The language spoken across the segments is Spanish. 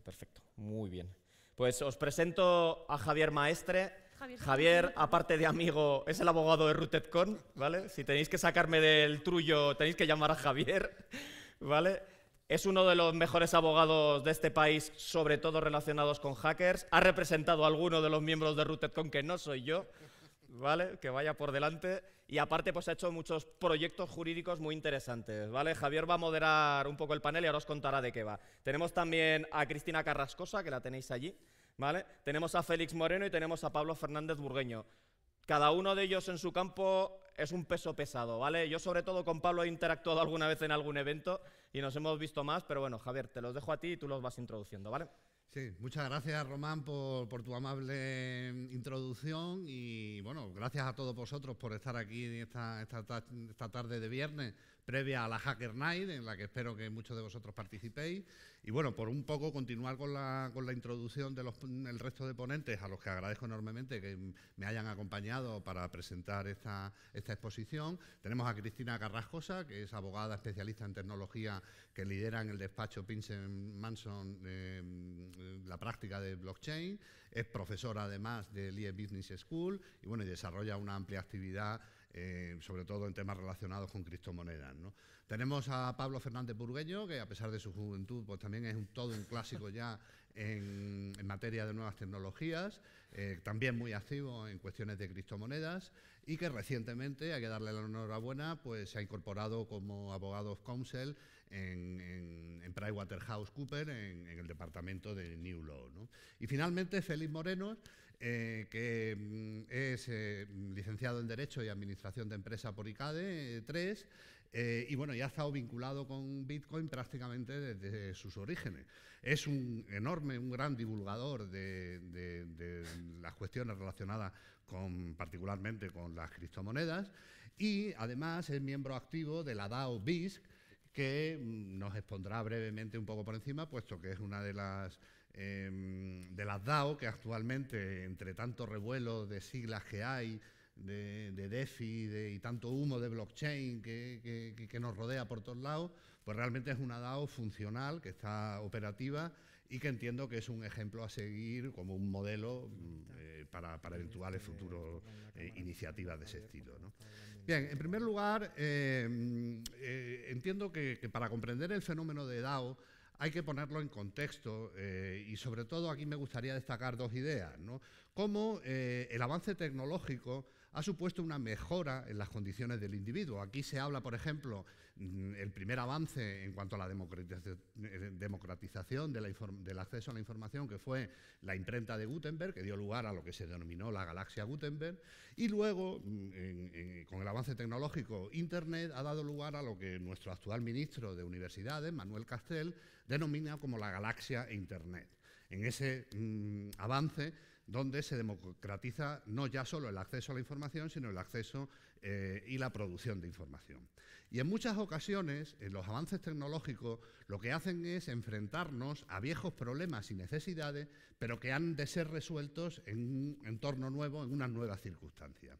perfecto. Muy bien. Pues os presento a Javier Maestre. Javier, aparte de amigo, es el abogado de RootedCon, ¿vale? Si tenéis que sacarme del trullo, tenéis que llamar a Javier, ¿vale? Es uno de los mejores abogados de este país, sobre todo relacionados con hackers. Ha representado a alguno de los miembros de RootedCon que no soy yo. ¿vale? Que vaya por delante. Y aparte, pues ha hecho muchos proyectos jurídicos muy interesantes, ¿vale? Javier va a moderar un poco el panel y ahora os contará de qué va. Tenemos también a Cristina Carrascosa, que la tenéis allí, ¿vale? Tenemos a Félix Moreno y tenemos a Pablo Fernández Burgueño. Cada uno de ellos en su campo es un peso pesado, ¿vale? Yo sobre todo con Pablo he interactuado alguna vez en algún evento y nos hemos visto más, pero bueno, Javier, te los dejo a ti y tú los vas introduciendo, ¿vale? Sí, muchas gracias Román por, por, tu amable introducción y bueno, gracias a todos vosotros por estar aquí esta, esta, esta tarde de viernes previa a la Hacker Night, en la que espero que muchos de vosotros participéis. Y bueno, por un poco continuar con la, con la introducción del el resto de ponentes, a los que agradezco enormemente que me hayan acompañado para presentar esta, esta exposición. Tenemos a Cristina Carrascosa, que es abogada especialista en tecnología que lidera en el despacho Pinsen Manson eh, la práctica de blockchain. Es profesora además del IE Business School y bueno, y desarrolla una amplia actividad eh, sobre todo en temas relacionados con criptomonedas. Tenemos a Pablo Fernández Burgueño, que a pesar de su juventud, pues también es todo un clásico ya en, materia de nuevas tecnologías, eh, también muy activo en cuestiones de criptomonedas y que recientemente, hay que darle la enhorabuena, pues se ha incorporado como abogado of counsel en, en, en PricewaterhouseCoopers, en, el departamento de New Law. Y finalmente, Félix Moreno, eh, que mm, es eh, licenciado en Derecho y Administración de Empresa por ICADE 3 eh, y bueno, ya ha estado vinculado con Bitcoin prácticamente desde sus orígenes. Es un enorme, un gran divulgador de, las cuestiones relacionadas con, particularmente con las criptomonedas y además es miembro activo de la DAO BISC, que mm, nos expondrá brevemente un poco por encima, puesto que es una de las Em, de las DAO, que actualmente, entre tanto revuelo de siglas que hay, de, DeFi y tanto humo de blockchain que, nos rodea por todos lados, pues realmente es una DAO funcional, que está operativa y que entiendo que es un ejemplo a seguir como un modelo mm, eh, para, para, este eventuales futuros eh, iniciativas de ese estilo. Bien, en primer lugar, em, eh, entiendo que, para comprender el fenómeno de DAO hay que ponerlo en contexto eh, y sobre todo aquí me gustaría destacar dos ideas. ¿no? Cómo eh, el avance tecnológico ha supuesto una mejora en las condiciones del individuo. Aquí se habla, por ejemplo, mm, el primer avance en cuanto a la democratización eh, del acceso a la información, que fue la imprenta de Gutenberg, que dio lugar a lo que se denominó la galaxia Gutenberg, y luego, mm, con el avance tecnológico, Internet ha dado lugar a lo que nuestro actual ministro de Universidades, Manuel Castell, denomina como la galaxia e Internet. En ese mm, avance donde se democratiza no ya solo el acceso a la información, sino el acceso eh, y la producción de información. Y en muchas ocasiones, en los avances tecnológicos, lo que hacen es enfrentarnos a viejos problemas y necesidades, pero que han de ser resueltos en un entorno nuevo, en una nueva circunstancia.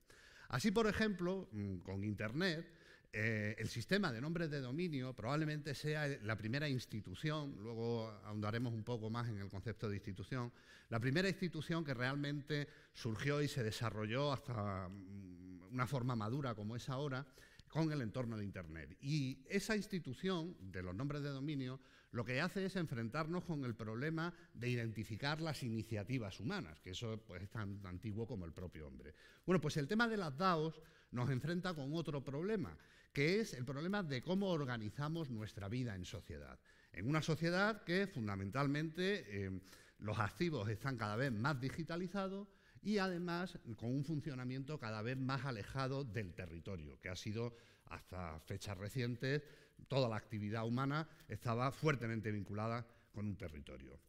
Así, por ejemplo, mm, con Internet, eh, el sistema de nombres de dominio probablemente sea la primera institución, luego ahondaremos un poco más en el concepto de institución, la primera institución que realmente surgió y se desarrolló hasta mm, una forma madura como es ahora con el entorno de Internet. Y esa institución de los nombres de dominio lo que hace es enfrentarnos con el problema de identificar las iniciativas humanas, que eso pues, es tan antiguo como el propio hombre. Bueno, pues el tema de las DAOs nos enfrenta con otro problema, que es el problema de cómo organizamos nuestra vida en sociedad. En una sociedad que fundamentalmente em, los activos están cada vez más digitalizados y además con un funcionamiento cada vez más alejado del territorio, que ha sido hasta fechas recientes, toda la actividad humana estaba fuertemente vinculada con un territorio.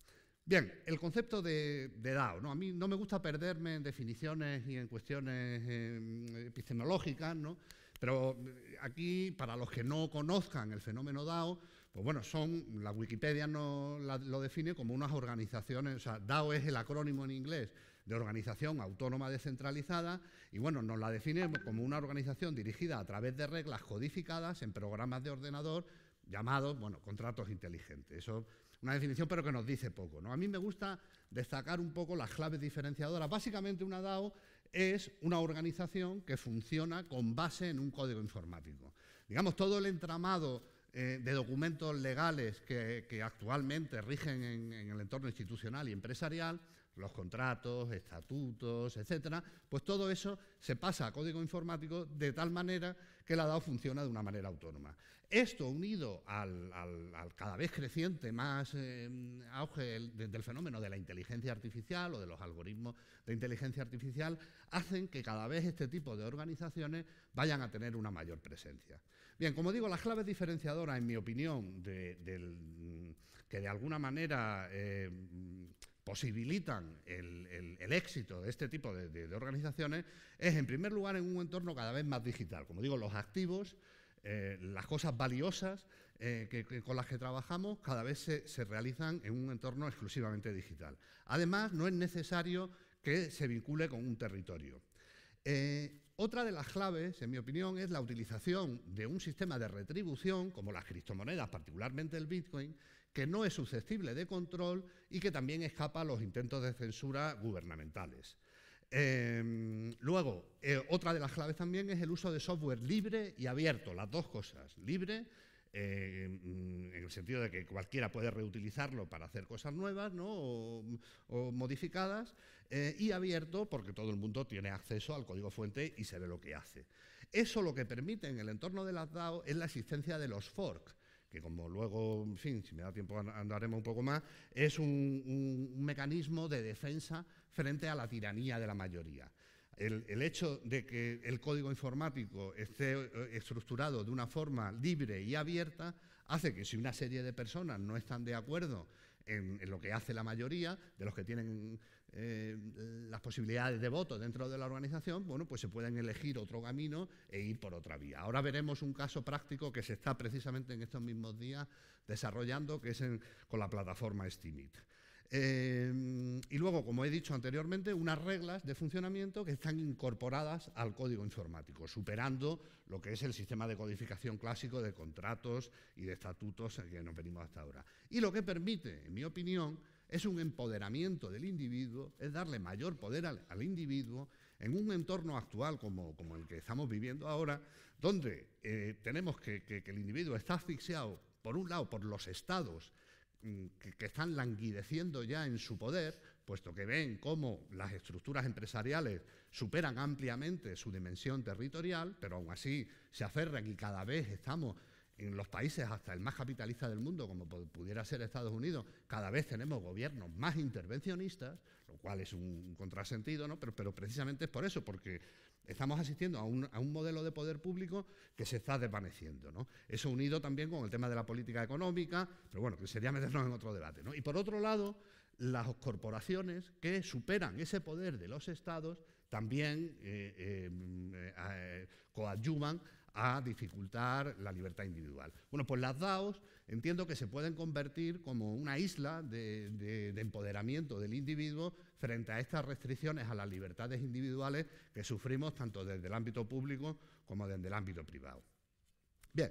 Bien, el concepto de, DAO. ¿no? A mí no me gusta perderme en definiciones y en cuestiones em, epistemológicas, ¿no? Pero eh, aquí, para los que no conozcan el fenómeno DAO, pues bueno, son, la Wikipedia no lo define como unas organizaciones, o sea, DAO es el acrónimo en inglés de Organización Autónoma Descentralizada, y bueno, nos la define como una organización dirigida a través de reglas codificadas en programas de ordenador llamados, bueno, contratos inteligentes. Eso una definición, pero que nos dice poco. ¿no? A mí me gusta destacar un poco las claves diferenciadoras. Básicamente una DAO es una organización que funciona con base en un código informático. Digamos, todo el entramado eh, de documentos legales que, actualmente rigen en, el entorno institucional y empresarial, los contratos, estatutos, etcétera, pues todo eso se pasa a código informático de tal manera que la DAO funciona de una manera autónoma. Esto unido al, cada vez creciente más eh, auge del, fenómeno de la inteligencia artificial o de los algoritmos de inteligencia artificial hacen que cada vez este tipo de organizaciones vayan a tener una mayor presencia. Bien, como digo, las claves diferenciadoras, en mi opinión, que de alguna manera... Eh, posibilitan el, éxito de este tipo de, organizaciones es, en primer lugar, en un entorno cada vez más digital. Como digo, los activos eh, las cosas valiosas eh, con las que trabajamos cada vez se, realizan en un entorno exclusivamente digital. Además, no es necesario que se vincule con un territorio. Eh, otra de las claves, en mi opinión, es la utilización de un sistema de retribución, como las criptomonedas, particularmente el Bitcoin, que no es susceptible de control y que también escapa a los intentos de censura gubernamentales. Em, luego, eh, otra de las claves también es el uso de software libre y abierto, las dos cosas. Libre eh, mm, en el sentido de que cualquiera puede reutilizarlo para hacer cosas nuevas ¿no? o, modificadas, eh, y abierto porque todo el mundo tiene acceso al código fuente y se ve lo que hace. Eso lo que permite en el entorno de las DAO es la existencia de los forks que como luego, fin, si me da tiempo andaremos un poco más, es un, un mecanismo de defensa frente a la tiranía de la mayoría. El, hecho de que el código informático esté eh, estructurado de una forma libre y abierta hace que si una serie de personas no están de acuerdo en, lo que hace la mayoría de los que tienen eh, las posibilidades de voto dentro de la organización, bueno, pues se pueden elegir otro camino e ir por otra vía. Ahora veremos un caso práctico que se está precisamente en estos mismos días desarrollando, que es con la plataforma Steemit. Em, y luego, como he dicho anteriormente, unas reglas de funcionamiento que están incorporadas al código informático, superando lo que es el sistema de codificación clásico de contratos y de estatutos que nos venimos hasta ahora. Y lo que permite, en mi opinión, es un empoderamiento del individuo, es darle mayor poder al, individuo en un entorno actual como, el que estamos viviendo ahora, donde eh, tenemos que, que el individuo está asfixiado, por un lado, por los estados Mm, que, están languideciendo ya en su poder, puesto que ven cómo las estructuras empresariales superan ampliamente su dimensión territorial, pero aún así se aferran y cada vez estamos en los países hasta el más capitalista del mundo, como pudiera ser Estados Unidos, cada vez tenemos gobiernos más intervencionistas, lo cual es un contrasentido, ¿no? Pero, pero precisamente es por eso, porque Estamos asistiendo a un, modelo de poder público que se está desvaneciendo. ¿no? Eso unido también con el tema de la política económica, pero bueno, que sería meternos en otro debate. Y por otro lado, las corporaciones que superan ese poder de los estados también eh, eh, eh, coadyuvan a dificultar la libertad individual. Bueno, pues las DAOs entiendo que se pueden convertir como una isla de empoderamiento del individuo frente a estas restricciones a las libertades individuales que sufrimos tanto desde el ámbito público como desde el ámbito privado. Bien,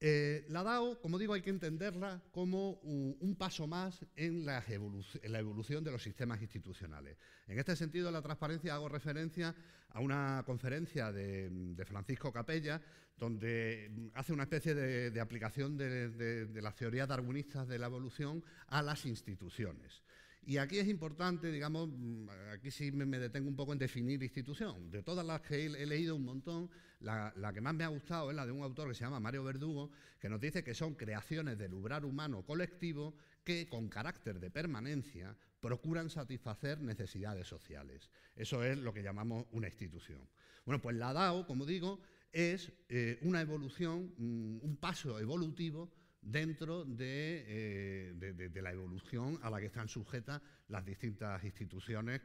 eh, la DAO, como digo, hay que entenderla como un paso más en la, evolución de los sistemas institucionales. En este sentido, la transparencia hago referencia a una conferencia de, Francisco Capella, donde hace una especie de, aplicación de, de las teorías darwinistas de la evolución a las instituciones. Y aquí es importante, digamos, mm, aquí sí me detengo un poco en definir institución. De todas las que he leído un montón, la, que más me ha gustado es la de un autor que se llama Mario Verdugo, que nos dice que son creaciones del lubrar humano colectivo que, con carácter de permanencia, procuran satisfacer necesidades sociales. Eso es lo que llamamos una institución. Bueno, pues la DAO, como digo, es eh, una evolución, mm, un paso evolutivo dentro eh, de, la evolución a la que están sujetas las distintas instituciones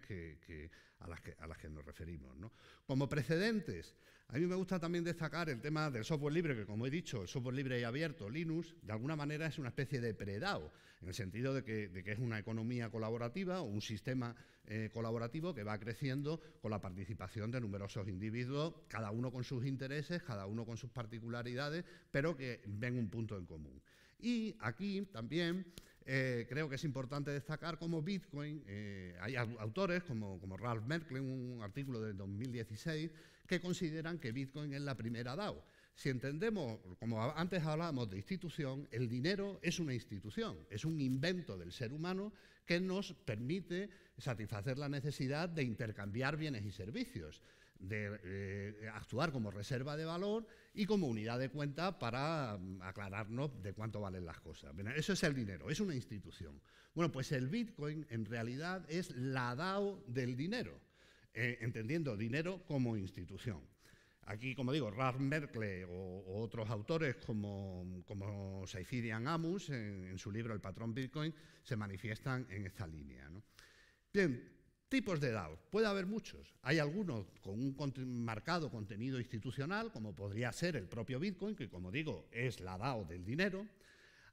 a, las que, nos referimos. Como precedentes, a mí me gusta también destacar el tema del software libre, que como he dicho, el software libre y abierto, Linux, de alguna manera es una especie de predado, en el sentido de que, es una economía colaborativa o un sistema eh, colaborativo que va creciendo con la participación de numerosos individuos, cada uno con sus intereses, cada uno con sus particularidades, pero que ven un punto en común. Y aquí también eh, creo que es importante destacar cómo Bitcoin, eh, hay autores como, como Ralph en un artículo de 2016, consideran que Bitcoin es la primera DAO. Si entendemos, como antes hablábamos de institución, el dinero es una institución, es un invento del ser humano que nos permite satisfacer la necesidad de intercambiar bienes y servicios, de eh, actuar como reserva de valor y como unidad de cuenta para mm, aclararnos de cuánto valen las cosas. eso es el dinero, es una institución. Bueno, pues el Bitcoin en realidad es la DAO del dinero. Eh, entendiendo dinero como institución. Aquí, como digo, Ralph Merkle o, otros autores como, como Saifidian Amus, en, su libro El patrón Bitcoin, se manifiestan en esta línea. Bien, tipos de DAO. Puede haber muchos. Hay algunos con un marcado contenido institucional, como podría ser el propio Bitcoin, que, como digo, es la DAO del dinero.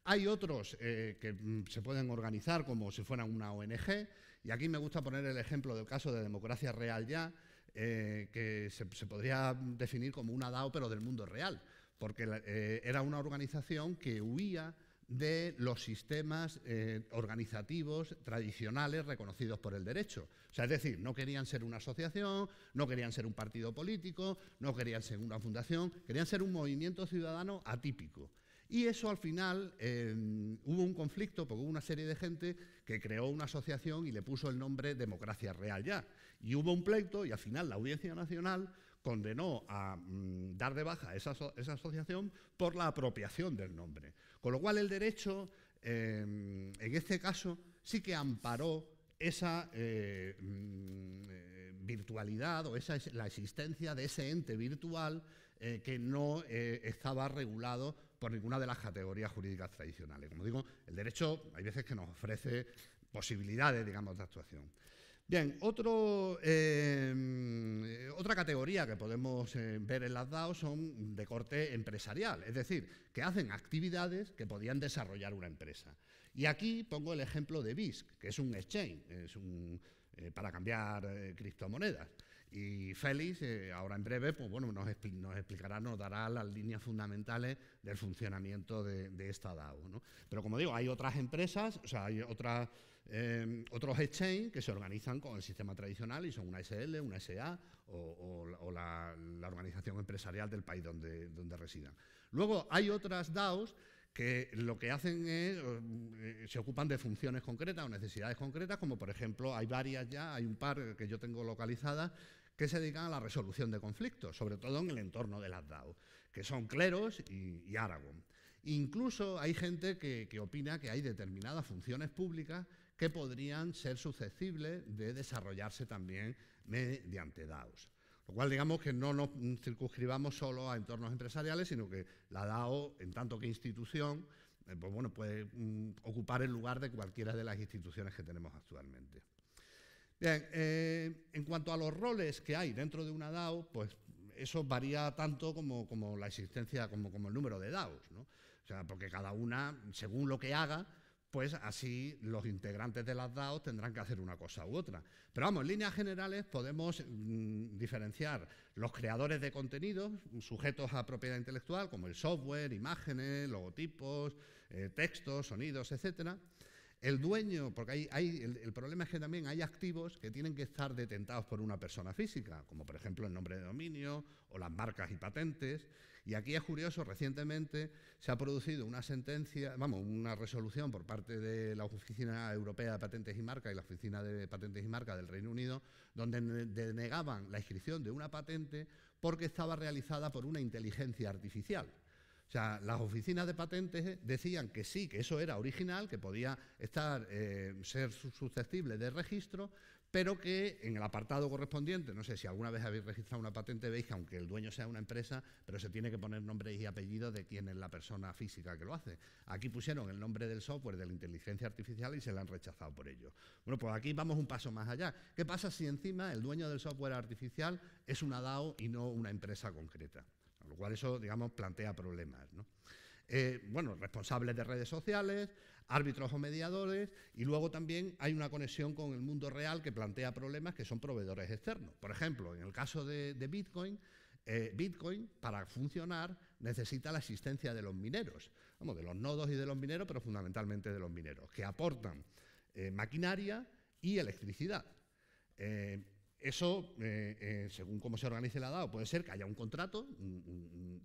Hay otros eh, que mm, se pueden organizar como si fueran una ONG, y aquí me gusta poner el ejemplo del caso de Democracia Real Ya, eh, que se, podría definir como una DAO, pero del mundo real, porque eh, era una organización que huía de los sistemas eh, organizativos tradicionales reconocidos por el derecho. O sea, es decir, no querían ser una asociación, no querían ser un partido político, no querían ser una fundación, querían ser un movimiento ciudadano atípico. Y eso al final em, hubo un conflicto porque hubo una serie de gente que creó una asociación y le puso el nombre Democracia Real ya. Y hubo un pleito y al final la Audiencia Nacional condenó a mm, dar de baja esa, esa, asociación por la apropiación del nombre. Con lo cual el derecho, em, en este caso, sí que amparó esa eh, mm, eh, virtualidad o esa, la existencia de ese ente virtual eh, que no estaba regulado por ninguna de las categorías jurídicas tradicionales. Como digo, el derecho hay veces que nos ofrece posibilidades, digamos, de actuación. Bien, otro, eh, otra categoría que podemos eh, ver en las DAO son de corte empresarial, es decir, que hacen actividades que podían desarrollar una empresa. Y aquí pongo el ejemplo de BISC, que es un exchange, es eh, para cambiar criptomonedas. Y Félix, eh, ahora en breve, pues bueno, nos, nos, explicará, nos dará las líneas fundamentales del funcionamiento de, esta DAO. Pero como digo, hay otras empresas, o sea, hay eh, otros exchanges que se organizan con el sistema tradicional y son una SL, una SA o, la, organización empresarial del país donde, donde residan. Luego hay otras DAOs que lo que hacen es, eh, se ocupan de funciones concretas o necesidades concretas, como por ejemplo hay varias ya, hay un par que yo tengo localizadas, que se dedican a la resolución de conflictos, sobre todo en el entorno de las DAO, que son cleros y, Aragón. Incluso hay gente que, opina que hay determinadas funciones públicas que podrían ser susceptibles de desarrollarse también mediante DAOs. Lo cual digamos que no nos circunscribamos solo a entornos empresariales, sino que la DAO, en tanto que institución, eh, pues bueno, puede mm, ocupar el lugar de cualquiera de las instituciones que tenemos actualmente. Bien, eh, en cuanto a los roles que hay dentro de una DAO, pues eso varía tanto como, la existencia, como, el número de DAOs, ¿no? O sea, porque cada una, según lo que haga, pues así los integrantes de las DAOs tendrán que hacer una cosa u otra. Pero vamos, en líneas generales podemos mm, diferenciar los creadores de contenidos sujetos a propiedad intelectual, como el software, imágenes, logotipos, eh, textos, sonidos, etcétera el dueño, porque hay, el, el, problema es que también hay activos que tienen que estar detentados por una persona física, como por ejemplo el nombre de dominio o las marcas y patentes. Y aquí es curioso, recientemente se ha producido una sentencia, vamos, una resolución por parte de la Oficina Europea de Patentes y Marcas y la Oficina de Patentes y Marcas del Reino Unido, donde denegaban la inscripción de una patente porque estaba realizada por una inteligencia artificial. O sea, las oficinas de patentes decían que sí, que eso era original, que podía estar, eh, ser susceptible de registro, pero que en el apartado correspondiente, no sé si alguna vez habéis registrado una patente, veis que aunque el dueño sea una empresa, pero se tiene que poner nombre y apellido de quién es la persona física que lo hace. Aquí pusieron el nombre del software de la inteligencia artificial y se la han rechazado por ello. Bueno, pues aquí vamos un paso más allá. ¿Qué pasa si encima el dueño del software artificial es una DAO y no una empresa concreta? lo cual eso, digamos, plantea problemas. Eh, bueno, responsables de redes sociales, árbitros o mediadores, y luego también hay una conexión con el mundo real que plantea problemas que son proveedores externos. Por ejemplo, en el caso de, Bitcoin, eh, Bitcoin para funcionar necesita la existencia de los mineros, de los nodos y de los mineros, pero fundamentalmente de los mineros, que aportan eh, maquinaria y electricidad. Eso, eh, eh, según cómo se organice la DAO, puede ser que haya un contrato,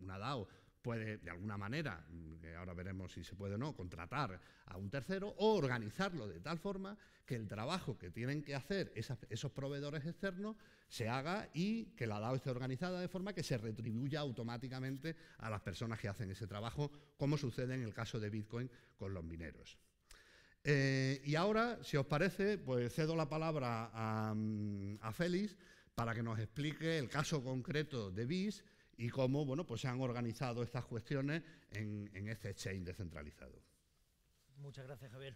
una DAO puede, de alguna manera, mm, ahora veremos si se puede o no, contratar a un tercero o organizarlo de tal forma que el trabajo que tienen que hacer esos proveedores externos se haga y que la DAO esté organizada de forma que se retribuya automáticamente a las personas que hacen ese trabajo, como sucede en el caso de Bitcoin con los mineros. Eh, y ahora, si os parece, pues cedo la palabra mm, a, Félix para que nos explique el caso concreto de BIS y cómo pues se han organizado estas cuestiones en, en este exchange descentralizado. Muchas gracias, Javier.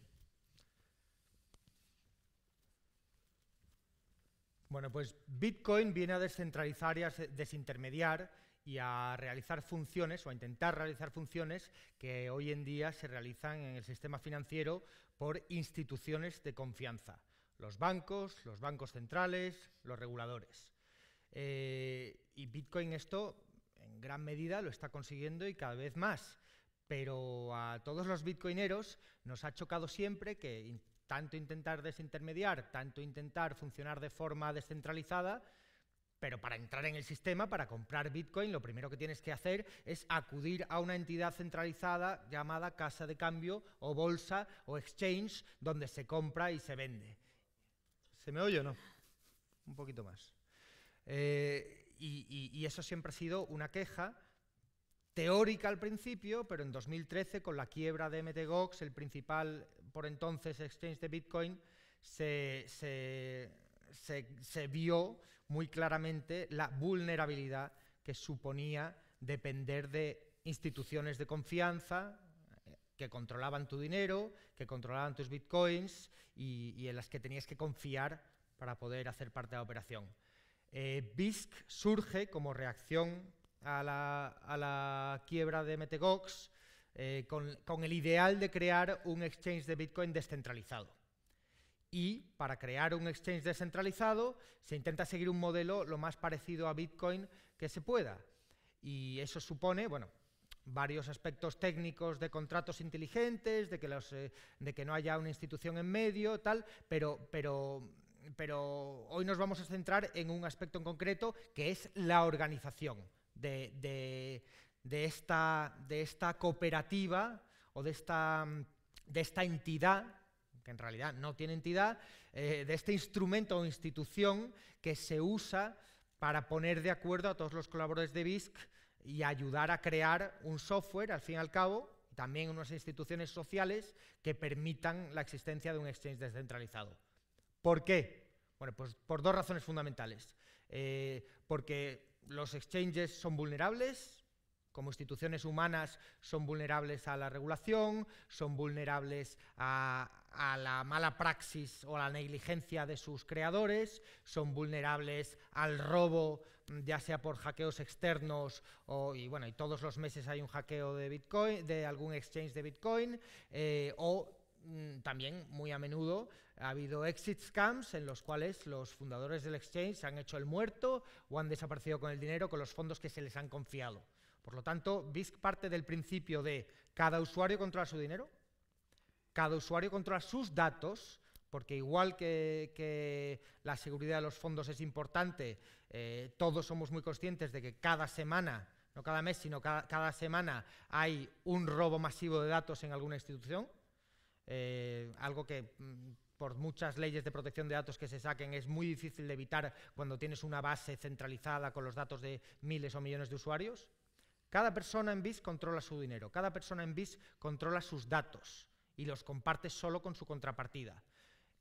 Bueno, pues Bitcoin viene a descentralizar y a desintermediar y a realizar funciones o a intentar realizar funciones que hoy en día se realizan en el sistema financiero por instituciones de confianza, los bancos, los bancos centrales, los reguladores. Eh, y Bitcoin esto en gran medida lo está consiguiendo y cada vez más, pero a todos los bitcoineros nos ha chocado siempre que tanto intentar desintermediar, tanto intentar funcionar de forma descentralizada, pero para entrar en el sistema, para comprar Bitcoin, lo primero que tienes que hacer es acudir a una entidad centralizada llamada casa de cambio o bolsa o exchange, donde se compra y se vende. ¿Se me oye o no? Un poquito más. Eh, y, eso siempre ha sido una queja teórica al principio, pero en 2013, con la quiebra de Mt. Gox, el principal por entonces exchange de Bitcoin, se se, vio muy claramente la vulnerabilidad que suponía depender de instituciones de confianza, eh, que controlaban tu dinero, que controlaban tus bitcoins y, en las que tenías que confiar para poder hacer parte de la operación. Eh, BISC surge como reacción a la, quiebra de Metegox eh, con, el ideal de crear un exchange de bitcoin descentralizado. Y para crear un exchange descentralizado se intenta seguir un modelo lo más parecido a Bitcoin que se pueda. Y eso supone, bueno, varios aspectos técnicos de contratos inteligentes, de que, los, eh, de que no haya una institución en medio, tal, pero, pero, pero hoy nos vamos a centrar en un aspecto en concreto que es la organización de, esta, de esta cooperativa o de esta, de esta entidad que en realidad no tiene entidad, eh, de este instrumento o institución que se usa para poner de acuerdo a todos los colaboradores de BISC y ayudar a crear un software, al fin y al cabo, también unas instituciones sociales que permitan la existencia de un exchange descentralizado. ¿Por qué? Bueno, pues por dos razones fundamentales. Eh, porque los exchanges son vulnerables, como instituciones humanas son vulnerables a la regulación, son vulnerables a, la mala praxis o a la negligencia de sus creadores, son vulnerables al robo, mm, ya sea por hackeos externos y bueno, y todos los meses hay un hackeo de Bitcoin, de algún exchange de Bitcoin, eh, o mm, también muy a menudo ha habido exit scams en los cuales los fundadores del exchange se han hecho el muerto o han desaparecido con el dinero, con los fondos que se les han confiado. Por lo tanto, BISC parte del principio de cada usuario controla su dinero, cada usuario controla sus datos, porque igual que, la seguridad de los fondos es importante, eh, todos somos muy conscientes de que cada semana, no cada mes, sino cada, semana hay un robo masivo de datos en alguna institución, eh, algo que mm, por muchas leyes de protección de datos que se saquen, es muy difícil de evitar cuando tienes una base centralizada con los datos de miles o millones de usuarios. Cada persona en BIS controla su dinero, cada persona en BIS controla sus datos y los comparte solo con su contrapartida.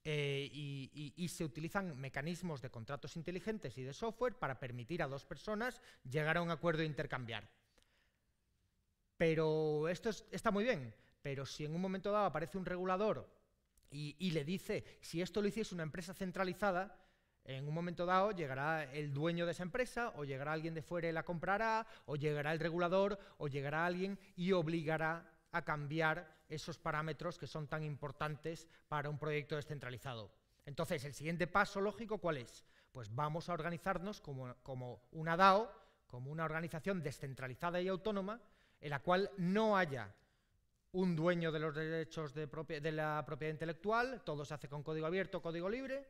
Eh, y, se utilizan mecanismos de contratos inteligentes y de software para permitir a dos personas llegar a un acuerdo e intercambiar. Pero esto está muy bien, pero si en un momento dado aparece un regulador y, y le dice, si esto lo hiciese una empresa centralizada, en un momento dado llegará el dueño de esa empresa o llegará alguien de fuera y la comprará o llegará el regulador o llegará alguien y obligará a cambiar esos parámetros que son tan importantes para un proyecto descentralizado. Entonces, el siguiente paso lógico, ¿cuál es? Pues vamos a organizarnos como, una DAO, como una organización descentralizada y autónoma, en la cual no haya un dueño de los derechos de la propiedad intelectual, todo se hace con código abierto, código libre,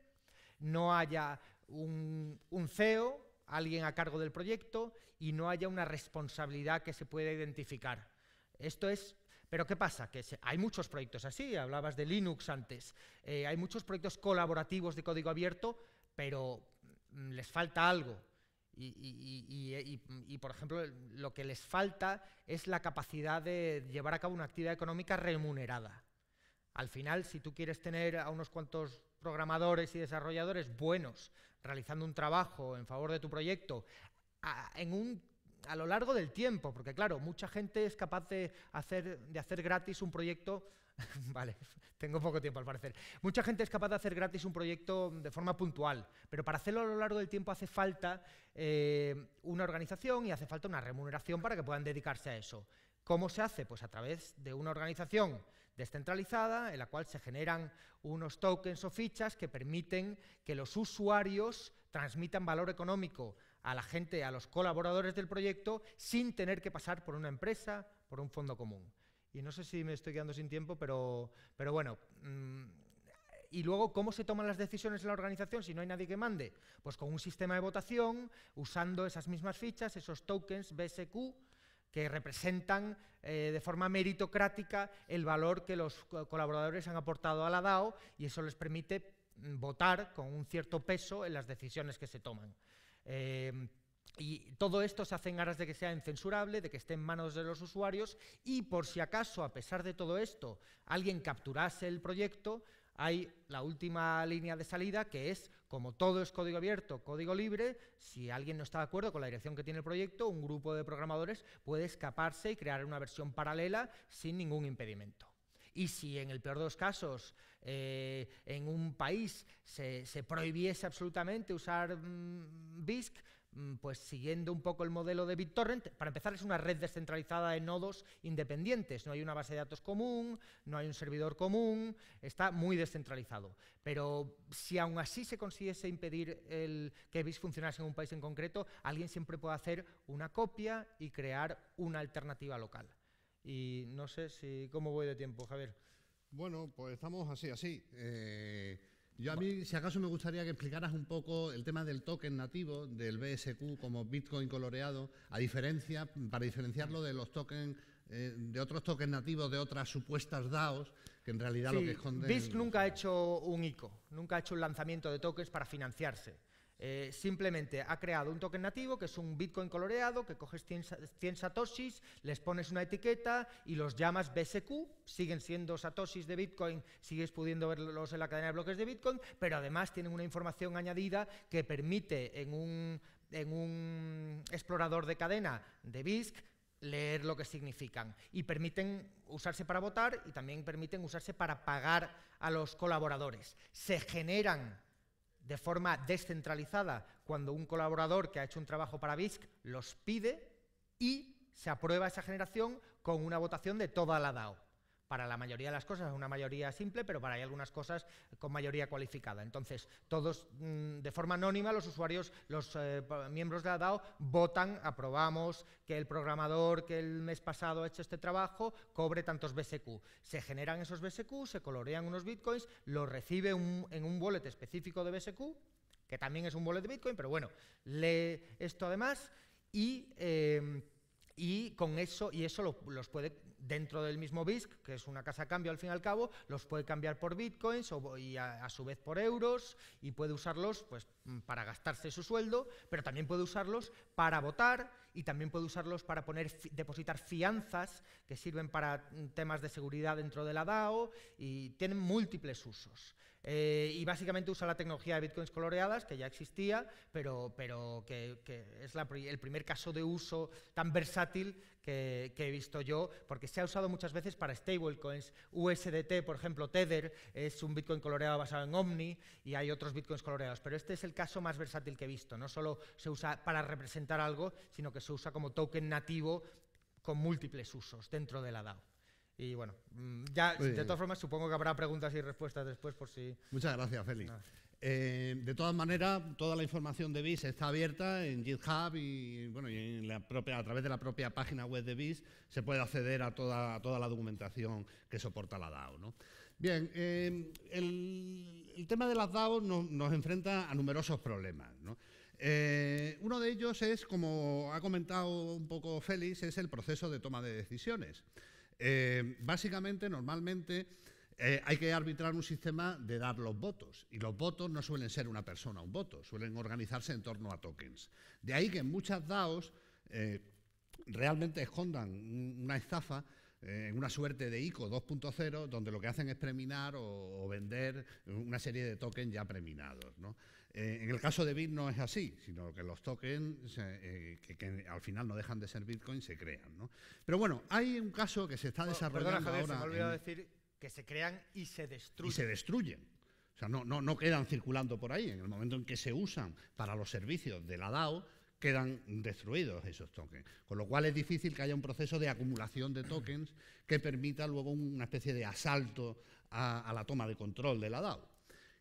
no haya un, CEO, alguien a cargo del proyecto y no haya una responsabilidad que se pueda identificar. Esto es pero ¿qué pasa? Que hay muchos proyectos así, hablabas de Linux antes, eh, hay muchos proyectos colaborativos de código abierto, pero mm, les falta algo. y, por ejemplo, lo que les falta es la capacidad de llevar a cabo una actividad económica remunerada. Al final, si tú quieres tener a unos cuantos programadores y desarrolladores buenos realizando un trabajo en favor de tu proyecto a, lo largo del tiempo, porque claro, mucha gente es capaz de hacer, de hacer gratis un proyecto vale, tengo poco tiempo al parecer. Mucha gente es capaz de hacer gratis un proyecto de forma puntual, pero para hacerlo a lo largo del tiempo hace falta eh, una organización y hace falta una remuneración para que puedan dedicarse a eso. ¿Cómo se hace? Pues a través de una organización descentralizada en la cual se generan unos tokens o fichas que permiten que los usuarios transmitan valor económico a la gente, a los colaboradores del proyecto, sin tener que pasar por una empresa, por un fondo común. Y no sé si me estoy quedando sin tiempo, pero, pero bueno, mm, y luego cómo se toman las decisiones en la organización si no hay nadie que mande? Pues con un sistema de votación, usando esas mismas fichas, esos tokens BSQ, que representan eh, de forma meritocrática el valor que los colaboradores han aportado a la DAO y eso les permite mm, votar con un cierto peso en las decisiones que se toman. Eh, y todo esto se hace en aras de que sea incensurable, de que esté en manos de los usuarios y por si acaso, a pesar de todo esto, alguien capturase el proyecto, hay la última línea de salida que es, como todo es código abierto, código libre, si alguien no está de acuerdo con la dirección que tiene el proyecto, un grupo de programadores puede escaparse y crear una versión paralela sin ningún impedimento. Y si en el peor de los casos eh, en un país se, prohibiese absolutamente usar mm, BISC, Mm, pues siguiendo un poco el modelo de BitTorrent, para empezar es una red descentralizada de nodos independientes, no hay una base de datos común, no hay un servidor común, está muy descentralizado. Pero si aún así se consiguiese impedir que BIS funcionase en un país en concreto, alguien siempre puede hacer una copia y crear una alternativa local. Y no sé si cómo voy de tiempo, Javier. Bueno, pues estamos así, así. Eh, yo a mí, si acaso, me gustaría que explicaras un poco el tema del token nativo, del BSQ como Bitcoin coloreado, a diferencia, para diferenciarlo de los tokens, eh, de otros tokens nativos de otras supuestas DAOs, que en realidad lo que esconden. BISC nunca ha hecho un ICO, nunca ha hecho un lanzamiento de tokens para financiarse. Eh, simplemente ha creado un token nativo que es un Bitcoin coloreado, que coges 100, satoshis, les pones una etiqueta y los llamas BSQ, siguen siendo satoshis de Bitcoin, sigues pudiendo verlos en la cadena de bloques de Bitcoin, pero además tienen una información añadida que permite en un, en un explorador de cadena de BISC leer lo que significan y permiten usarse para votar y también permiten usarse para pagar a los colaboradores. Se generan de forma descentralizada cuando un colaborador que ha hecho un trabajo para BISC los pide y se aprueba esa generación con una votación de toda la DAO para la mayoría de las cosas, es una mayoría simple, pero para hay algunas cosas con mayoría cualificada. Entonces, todos mm, de forma anónima, los usuarios, los eh, miembros de la DAO votan, aprobamos que el programador que el mes pasado ha hecho este trabajo cobre tantos BSQ. Se generan esos BSQ, se colorean unos bitcoins, los recibe en un wallet específico de BSQ, que también es un wallet de bitcoin, pero bueno, lee esto además y... Eh, y con eso y eso los puede dentro del mismo BISC, que es una casa de cambio al fin y al cabo, los puede cambiar por bitcoins o, y a, su vez por euros y puede usarlos pues, mm, para gastarse su sueldo, pero también puede usarlos para votar y también puede usarlos para poner, depositar fianzas que sirven para mm, temas de seguridad dentro de la DAO y tienen múltiples usos. Eh, y básicamente usa la tecnología de bitcoins coloreadas, que ya existía, pero, pero que, es el primer caso de uso tan versátil que, he visto yo, porque se ha usado muchas veces para stablecoins. USDT, por ejemplo, Tether, es un bitcoin coloreado basado en Omni y hay otros bitcoins coloreados, pero este es el caso más versátil que he visto. No solo se usa para representar algo, sino que se usa como token nativo con múltiples usos dentro de la DAO. Y bueno, mm, ya de todas formas supongo que habrá preguntas y respuestas después por si... Muchas gracias, Félix. Eh, de todas maneras, toda la información de BIS está abierta en GitHub y, bueno, en la propia, a través de la propia página web de BIS se puede acceder a toda, la documentación que soporta la DAO. ¿no? Bien, eh, el, tema de las DAO nos enfrenta a numerosos problemas. Eh, uno de ellos es, como ha comentado un poco Félix, es el proceso de toma de decisiones. Eh, básicamente, normalmente, eh, hay que arbitrar un sistema de dar los votos. Y los votos no suelen ser una persona un voto, suelen organizarse en torno a tokens. De ahí que muchas DAOs eh, realmente escondan una estafa en una suerte de ICO 2.0, donde lo que hacen es preminar o, vender una serie de tokens ya preminados. Eh, en el caso de Bit no es así, sino que los tokens eh, que, al final no dejan de ser Bitcoin se crean. Pero bueno, hay un caso que se está desarrollando perdona, Se me olvidado decir que se crean y se destruyen. Y se destruyen. O sea, no, no, quedan circulando por ahí. En el momento en que se usan para los servicios de la DAO, quedan destruidos esos tokens. Con lo cual es difícil que haya un proceso de acumulación de tokens que permita luego una especie de asalto a la toma de control de la DAO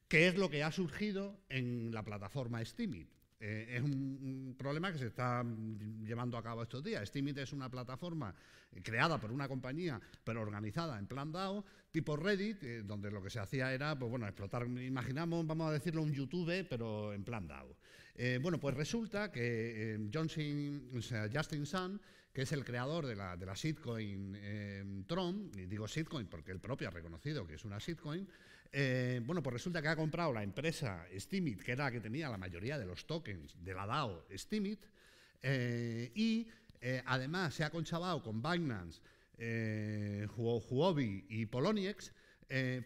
que es lo que ha surgido en la plataforma Steemit. Eh, es un, problema que se está mm, llevando a cabo estos días. Steemit es una plataforma eh, creada por una compañía, pero organizada en plan DAO, tipo Reddit, eh, donde lo que se hacía era, pues bueno, explotar, imaginamos, vamos a decirlo, un YouTube, pero en plan DAO. bueno, pues resulta que Justin Sun, que es el creador de la, de la shitcoin Tron, y digo shitcoin porque él propio ha reconocido que es una shitcoin, eh, bueno, pues resulta que ha comprado la empresa Steemit, que era la que tenía la mayoría de los tokens de la DAO Steemit, eh, y eh, además se ha conchabado con Binance, Huobi y Poloniex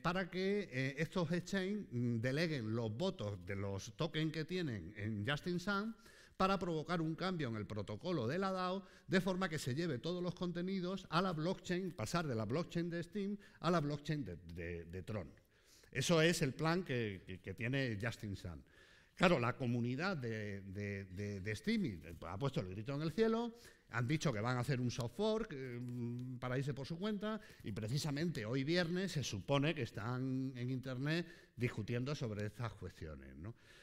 para que estos exchange mm, deleguen los votos de los tokens que tienen en Justin Sun para provocar un cambio en el protocolo de la DAO, de forma que se lleve todos los contenidos a la blockchain, pasar de la blockchain de Steam a la blockchain de Tron. Eso es el plan que, tiene Justin Sun. Claro, la comunidad de, de, eh, ha puesto el grito en el cielo, han dicho que van a hacer un soft fork eh, para irse por su cuenta y precisamente hoy viernes se supone que están en Internet discutiendo sobre estas cuestiones.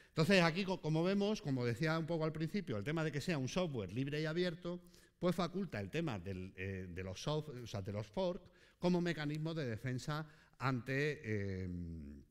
Entonces aquí, como vemos, como decía un poco al principio, el tema de que sea un software libre y abierto, pues faculta el tema eh, de, los soft, o sea, de los fork como mecanismo de defensa ante, em,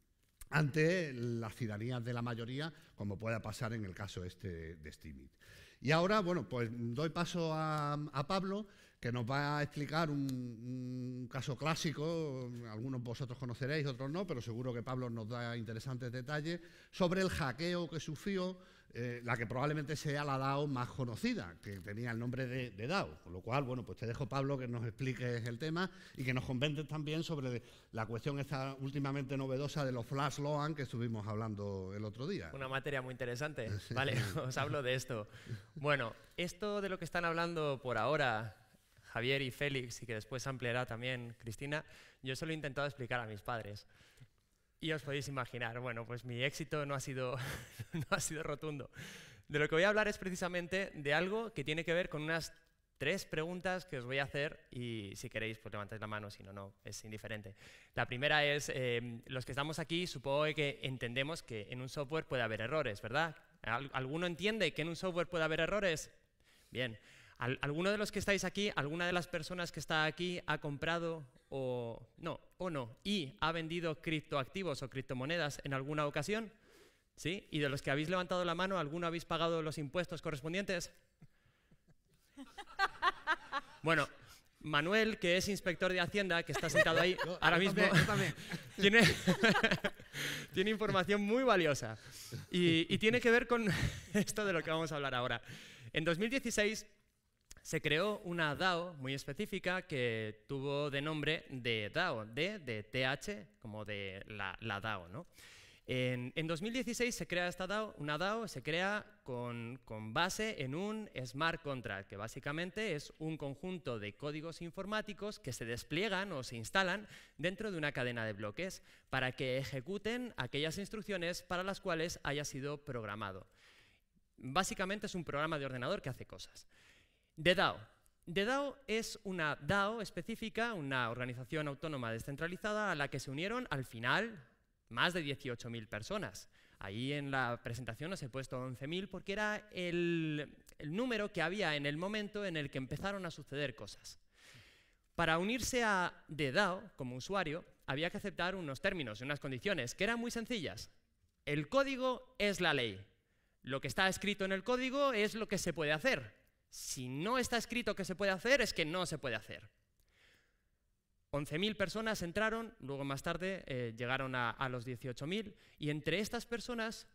ante las ciudadanías de la mayoría, como pueda pasar en el caso este de Stimit. Y ahora, bueno, pues doy paso a, Pablo, que nos va a explicar un, un, caso clásico, algunos vosotros conoceréis, otros no, pero seguro que Pablo nos da interesantes detalles, sobre el hackeo que sufrió eh, la que probablemente sea la DAO más conocida, que tenía el nombre de, DAO. Con lo cual, bueno, pues te dejo, Pablo, que nos expliques el tema y que nos conventes también sobre la cuestión esta últimamente novedosa de los flash loan que estuvimos hablando el otro día. Una materia muy interesante. Vale, os hablo de esto. Bueno, esto de lo que están hablando por ahora Javier y Félix, y que después ampliará también Cristina, yo se lo he intentado explicar a mis padres. Y os podéis imaginar, bueno, pues mi éxito no ha sido, ha sido rotundo. De lo que voy a hablar es precisamente de algo que tiene que ver con unas tres preguntas que os voy a hacer y si queréis pues levantáis la mano, si no, no, es indiferente. La primera es, eh, los que estamos aquí supongo que entendemos que en un software puede haber errores, ¿verdad? ¿Alguno entiende que en un software puede haber errores? Bien, ¿Alguno de los que estáis aquí, alguna de las personas que está aquí ha comprado o no, o no, y ha vendido criptoactivos o criptomonedas en alguna ocasión? ¿Sí? ¿Y de los que habéis levantado la mano, alguno habéis pagado los impuestos correspondientes? Bueno, Manuel, que es inspector de Hacienda, que está sentado ahí ahora mismo, Tiene, tiene, información muy valiosa y, y tiene que ver con esto de lo que vamos a hablar ahora. En 2016 se creó una DAO muy específica que tuvo de nombre de DAO, de, de TH, como de la, DAO. ¿no? En, 2016 se crea esta DAO, una DAO se crea con, con base en un smart contract, que básicamente es un conjunto de códigos informáticos que se despliegan o se instalan dentro de una cadena de bloques para que ejecuten aquellas instrucciones para las cuales haya sido programado. Básicamente es un programa de ordenador que hace cosas de DAO. es una DAO específica, una organización autónoma descentralizada a la que se unieron al final más de 18.000 personas. Ahí en la presentación os he puesto 11.000 porque era el, número que había en el momento en el que empezaron a suceder cosas. Para unirse a Dedao DAO como usuario, había que aceptar unos términos y unas condiciones que eran muy sencillas. El código es la ley. Lo que está escrito en el código es lo que se puede hacer. Si no está escrito que se puede hacer, es que no se puede hacer. 11.000 personas entraron, luego más tarde eh, llegaron a, los 18.000, y entre estas personas,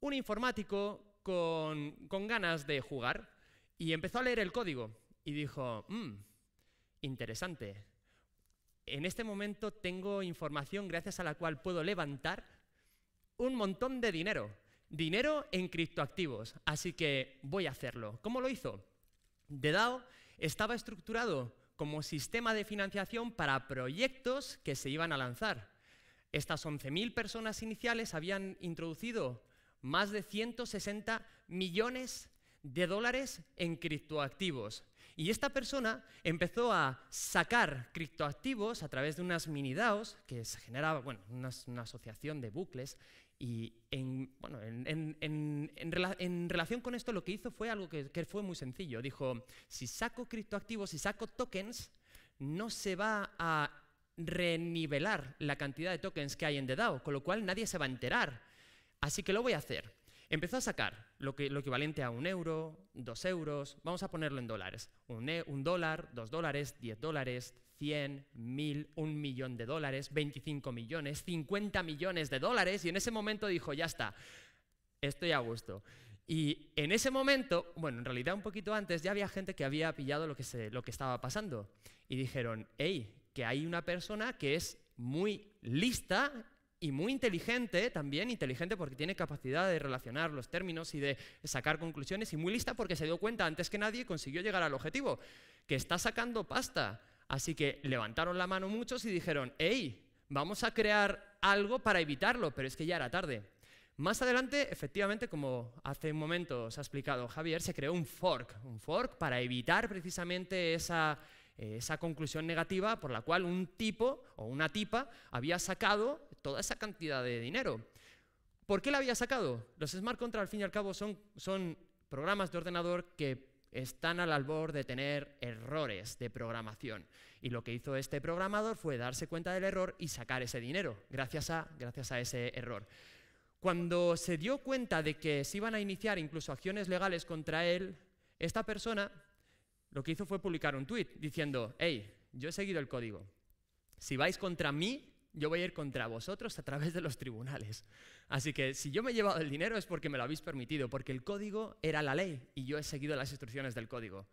un informático con, ganas de jugar, y empezó a leer el código, y dijo, mm, interesante, en este momento tengo información gracias a la cual puedo levantar un montón de dinero, dinero en criptoactivos, así que voy a hacerlo. ¿Cómo lo hizo? De DAO estaba estructurado como sistema de financiación para proyectos que se iban a lanzar. Estas 11.000 personas iniciales habían introducido más de 160 millones de dólares en criptoactivos. Y esta persona empezó a sacar criptoactivos a través de unas mini DAOs, que se generaba bueno, una asociación de bucles, y en, bueno, en, relación con esto lo que hizo fue algo que, fue muy sencillo. Dijo, si saco criptoactivos, si saco tokens, no se va a renivelar la cantidad de tokens que hay en The DAO, con lo cual nadie se va a enterar. Así que lo voy a hacer. Empezó a sacar lo, lo equivalente a un euro, dos euros, vamos a ponerlo en dólares. Un, e, un dólar, dos dólares, diez dólares, 100, mil, un millón de dólares, 25 millones, 50 millones de dólares y en ese momento dijo, ya está, estoy a gusto. Y en ese momento, bueno, en realidad un poquito antes ya había gente que había pillado lo que, se, lo que estaba pasando y dijeron, hey, que hay una persona que es muy lista y muy inteligente, también inteligente porque tiene capacidad de relacionar los términos y de sacar conclusiones, y muy lista porque se dio cuenta antes que nadie y consiguió llegar al objetivo, que está sacando pasta. Así que levantaron la mano muchos y dijeron, hey, vamos a crear algo para evitarlo, pero es que ya era tarde. Más adelante, efectivamente, como hace un momento os ha explicado Javier, se creó un fork, un fork para evitar precisamente esa, eh, esa conclusión negativa por la cual un tipo o una tipa había sacado toda esa cantidad de dinero. ¿Por qué la había sacado? Los smart contracts, al fin y al cabo, son, son programas de ordenador que están al albor de tener errores de programación. Y lo que hizo este programador fue darse cuenta del error y sacar ese dinero, gracias a, gracias a ese error. Cuando se dio cuenta de que se iban a iniciar incluso acciones legales contra él, esta persona lo que hizo fue publicar un tuit diciendo, hey, yo he seguido el código. Si vais contra mí, yo voy a ir contra vosotros a través de los tribunales. Así que si yo me he llevado el dinero es porque me lo habéis permitido, porque el código era la ley y yo he seguido las instrucciones del código.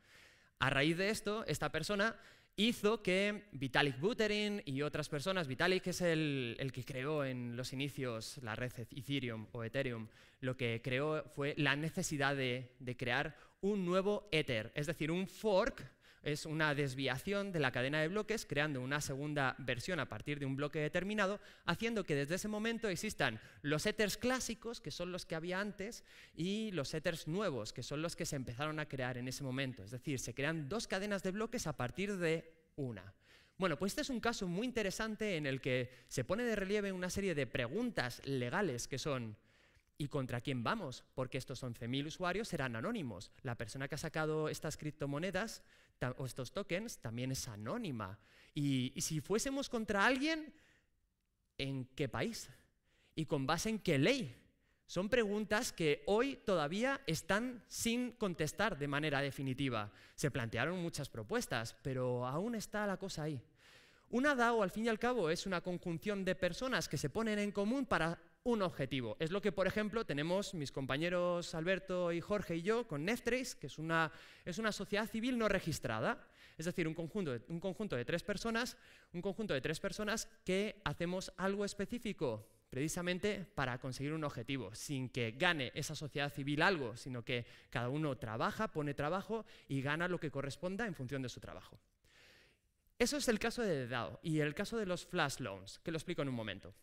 A raíz de esto, esta persona hizo que Vitalik Buterin y otras personas, Vitalik es el, que creó en los inicios la red Ethereum o Ethereum, lo que creó fue la necesidad de, de crear un nuevo Ether, es decir, un fork es una desviación de la cadena de bloques, creando una segunda versión a partir de un bloque determinado, haciendo que desde ese momento existan los ethers clásicos, que son los que había antes, y los ethers nuevos, que son los que se empezaron a crear en ese momento. Es decir, se crean dos cadenas de bloques a partir de una. Bueno, pues este es un caso muy interesante en el que se pone de relieve una serie de preguntas legales que son ¿Y contra quién vamos? Porque estos 11.000 usuarios serán anónimos. La persona que ha sacado estas criptomonedas o estos tokens, también es anónima. Y, y si fuésemos contra alguien, ¿en qué país? ¿Y con base en qué ley? Son preguntas que hoy todavía están sin contestar de manera definitiva. Se plantearon muchas propuestas, pero aún está la cosa ahí. Una DAO, al fin y al cabo, es una conjunción de personas que se ponen en común para un objetivo. Es lo que, por ejemplo, tenemos mis compañeros Alberto y Jorge y yo con Neftrace, que es una, es una sociedad civil no registrada. Es decir, un conjunto, de, un conjunto de tres personas, un conjunto de tres personas que hacemos algo específico precisamente para conseguir un objetivo, sin que gane esa sociedad civil algo, sino que cada uno trabaja, pone trabajo y gana lo que corresponda en función de su trabajo. Eso es el caso de DAO y el caso de los flash loans, que lo explico en un momento.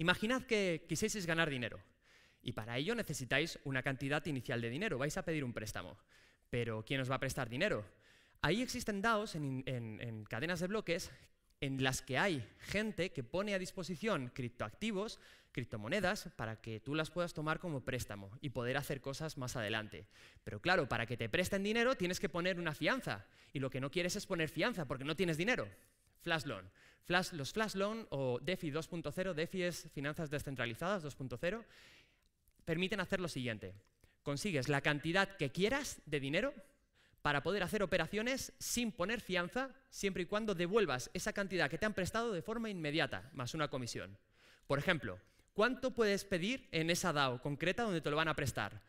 Imaginad que quiséis ganar dinero y para ello necesitáis una cantidad inicial de dinero, vais a pedir un préstamo. Pero ¿quién os va a prestar dinero? Ahí existen DAOs en, en cadenas de bloques en las que hay gente que pone a disposición criptoactivos, criptomonedas, para que tú las puedas tomar como préstamo y poder hacer cosas más adelante. Pero claro, para que te presten dinero tienes que poner una fianza y lo que no quieres es poner fianza porque no tienes dinero. Flash Loan. los Flash Loan o DeFi 2.0, DeFi es finanzas descentralizadas 2.0, permiten hacer lo siguiente. Consigues la cantidad que quieras de dinero para poder hacer operaciones sin poner fianza, siempre y cuando devuelvas esa cantidad que te han prestado de forma inmediata, más una comisión. Por ejemplo, ¿cuánto puedes pedir en esa DAO concreta donde te lo van a prestar?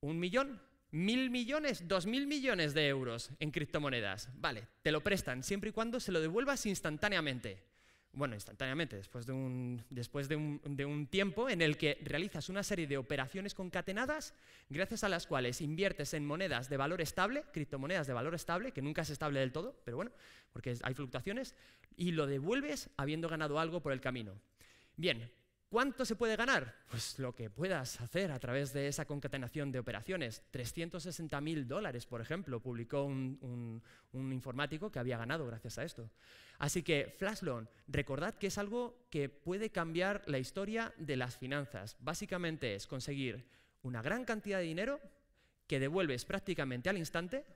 ¿Un millón? mil millones, dos mil millones de euros en criptomonedas. Vale, te lo prestan siempre y cuando se lo devuelvas instantáneamente. Bueno, instantáneamente, después, de un, de un tiempo en el que realizas una serie de operaciones concatenadas, gracias a las cuales inviertes en monedas de valor estable, criptomonedas de valor estable, que nunca es estable del todo, pero bueno, porque hay fluctuaciones, y lo devuelves habiendo ganado algo por el camino. Bien, ¿Cuánto se puede ganar? Pues lo que puedas hacer a través de esa concatenación de operaciones. 360.000 mil dólares, por ejemplo, publicó un, informático que había ganado gracias a esto. Así que Flash Loan, recordad que es algo que puede cambiar la historia de las finanzas. Básicamente es conseguir una gran cantidad de dinero que devuelves prácticamente al instante,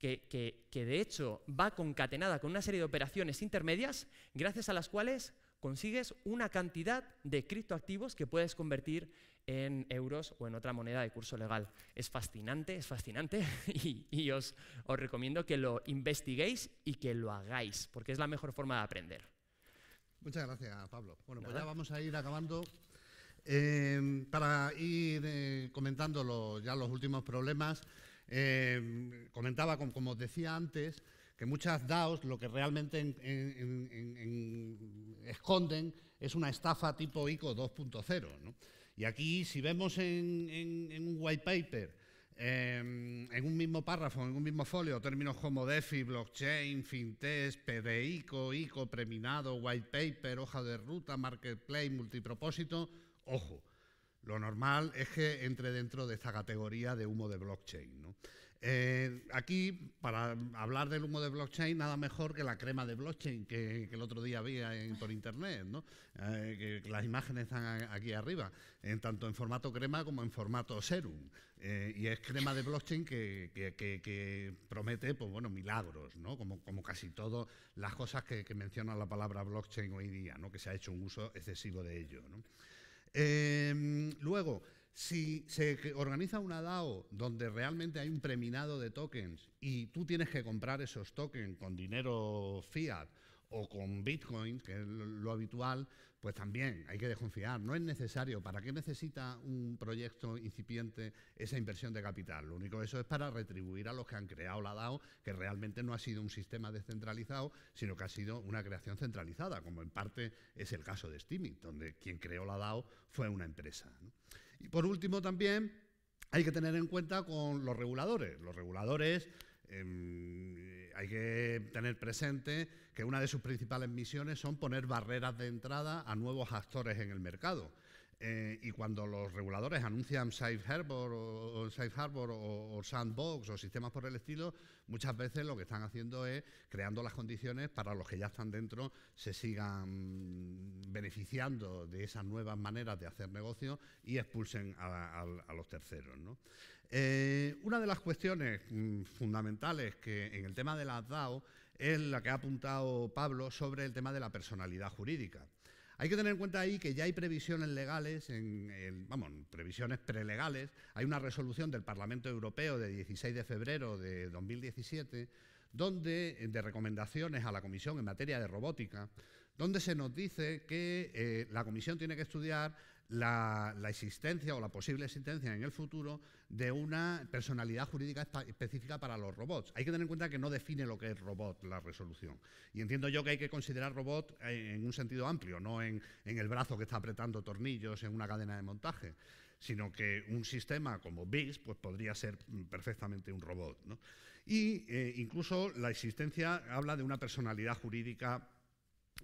que, que, que de hecho va concatenada con una serie de operaciones intermedias, gracias a las cuales consigues una cantidad de criptoactivos que puedes convertir en euros o en otra moneda de curso legal. Es fascinante, es fascinante y, os, recomiendo que lo investiguéis y que lo hagáis, porque es la mejor forma de aprender. Muchas gracias, Pablo. Bueno, pues ya vamos a ir acabando. Em, para ir eh, comentando ya los últimos problemas, em, comentaba, como os decía antes, muchas DAOs lo que realmente esconden es una estafa tipo ICO 2.0. Y aquí, si vemos en, un white paper, em, en un mismo párrafo, en un mismo folio, términos como DeFi, blockchain, fintech, PDICO, ICO, preminado, white paper, hoja de ruta, marketplace, multipropósito, ojo, lo normal es que entre dentro de esta categoría de humo de blockchain. Eh, aquí, para hablar del humo de blockchain, nada mejor que la crema de blockchain que, el otro día vi por internet, ¿no? Eh, las imágenes están aquí arriba, tanto en formato crema como en formato serum. Eh, y es crema de blockchain que, promete, pues bueno, milagros, ¿no? Como, como casi todas las cosas que, que mencionan la palabra blockchain hoy día, ¿no? Que se ha hecho un uso excesivo de ello, ¿no? luego, si se organiza una DAO donde realmente hay un preminado de tokens y tú tienes que comprar esos tokens con dinero fiat o con Bitcoin, que es lo habitual, pues también hay que desconfiar. No es necesario. ¿Para qué necesita un proyecto incipiente esa inversión de capital? Lo único eso es para retribuir a los que han creado la DAO, que realmente no ha sido un sistema descentralizado, sino que ha sido una creación centralizada, como en parte es el caso de Steemit, donde quien creó la DAO fue una empresa. Y por último también hay que tener en cuenta con los reguladores. Los reguladores em, hay que tener presente que una de sus principales misiones son poner barreras de entrada a nuevos actores en el mercado. Eh, y cuando los reguladores anuncian Safe Harbor o, Sandbox o sistemas por el estilo, muchas veces lo que están haciendo es creando las condiciones para los que ya están dentro se sigan beneficiando de esas nuevas maneras de hacer negocio y expulsen a, los terceros. Eh, una de las cuestiones mm, fundamentales que en el tema de las DAO es la que ha apuntado Pablo sobre el tema de la personalidad jurídica. Hay que tener en cuenta ahí que ya hay previsiones legales, en, vamos, previsiones prelegales. Hay una resolución del Parlamento Europeo de 16 de febrero de 2017 donde, de recomendaciones a la Comisión en materia de robótica, donde se nos dice que eh, la Comisión tiene que estudiar la, existencia o la posible existencia en el futuro de una personalidad jurídica específica para los robots. Hay que tener en cuenta que no define lo que es robot la resolución. Y entiendo yo que hay que considerar robot en, un sentido amplio, no en, el brazo que está apretando tornillos en una cadena de montaje sino que un sistema como BIS pues, podría ser perfectamente un robot. Y eh, incluso la existencia habla de una personalidad jurídica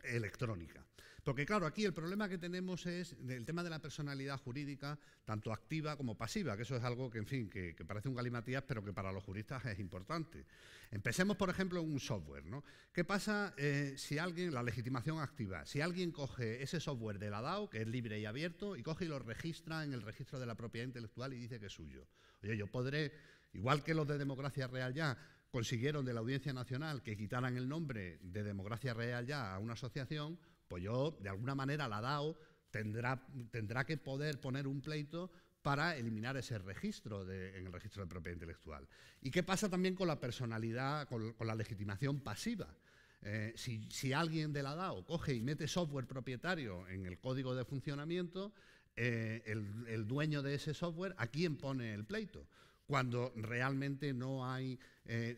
electrónica. Porque claro, aquí el problema que tenemos es el tema de la personalidad jurídica, tanto activa como pasiva, que eso es algo que, en fin, que, parece un galimatías, pero que para los juristas es importante. Empecemos, por ejemplo, un software. ¿no? ¿Qué pasa eh, si alguien, la legitimación activa, si alguien coge ese software de la DAO, que es libre y abierto, y coge y lo registra en el registro de la propiedad intelectual y dice que es suyo? Oye, yo podré, igual que los de democracia real ya, consiguieron de la Audiencia Nacional que quitaran el nombre de Democracia Real ya a una asociación, pues yo, de alguna manera, la DAO tendrá, tendrá que poder poner un pleito para eliminar ese registro en el registro de propiedad intelectual. ¿Y qué pasa también con la personalidad, con, la legitimación pasiva? Eh, si, alguien de la DAO coge y mete software propietario en el código de funcionamiento, eh, el, dueño de ese software, ¿a quién pone el pleito? cuando realmente no hay, eh,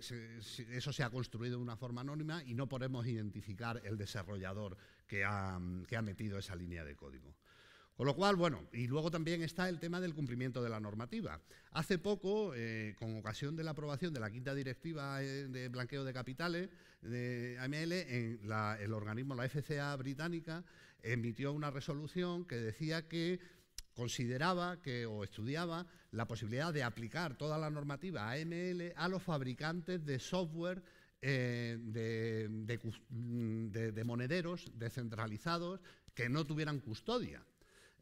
eso se ha construido de una forma anónima y no podemos identificar el desarrollador que ha, metido esa línea de código. Con lo cual, bueno, y luego también está el tema del cumplimiento de la normativa. Hace poco, eh, con ocasión de la aprobación de la quinta directiva eh, de blanqueo de capitales de AML, el organismo, la FCA británica, emitió una resolución que decía que consideraba que o estudiaba la posibilidad de aplicar toda la normativa AML a los fabricantes de software eh, mm, de, monederos descentralizados que no tuvieran custodia.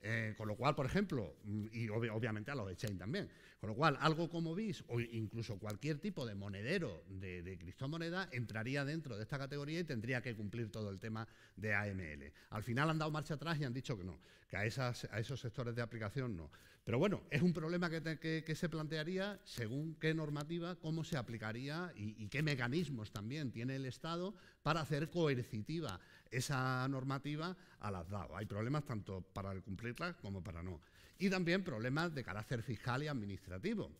Eh, con lo cual, por ejemplo, mm, y obviamente a los chain también, con lo cual algo como BIS o incluso cualquier tipo de monedero de, de, criptomoneda entraría dentro de esta categoría y tendría que cumplir todo el tema de AML. Al final han dado marcha atrás y han dicho que no, que a, esos sectores de aplicación no. Pero bueno, es un problema que, se plantearía según qué normativa, cómo se aplicaría y, y qué mecanismos también tiene el Estado para hacer coercitiva esa normativa a las DAO. Hay problemas tanto para cumplirlas como para no. Y también problemas de carácter fiscal y administrativo.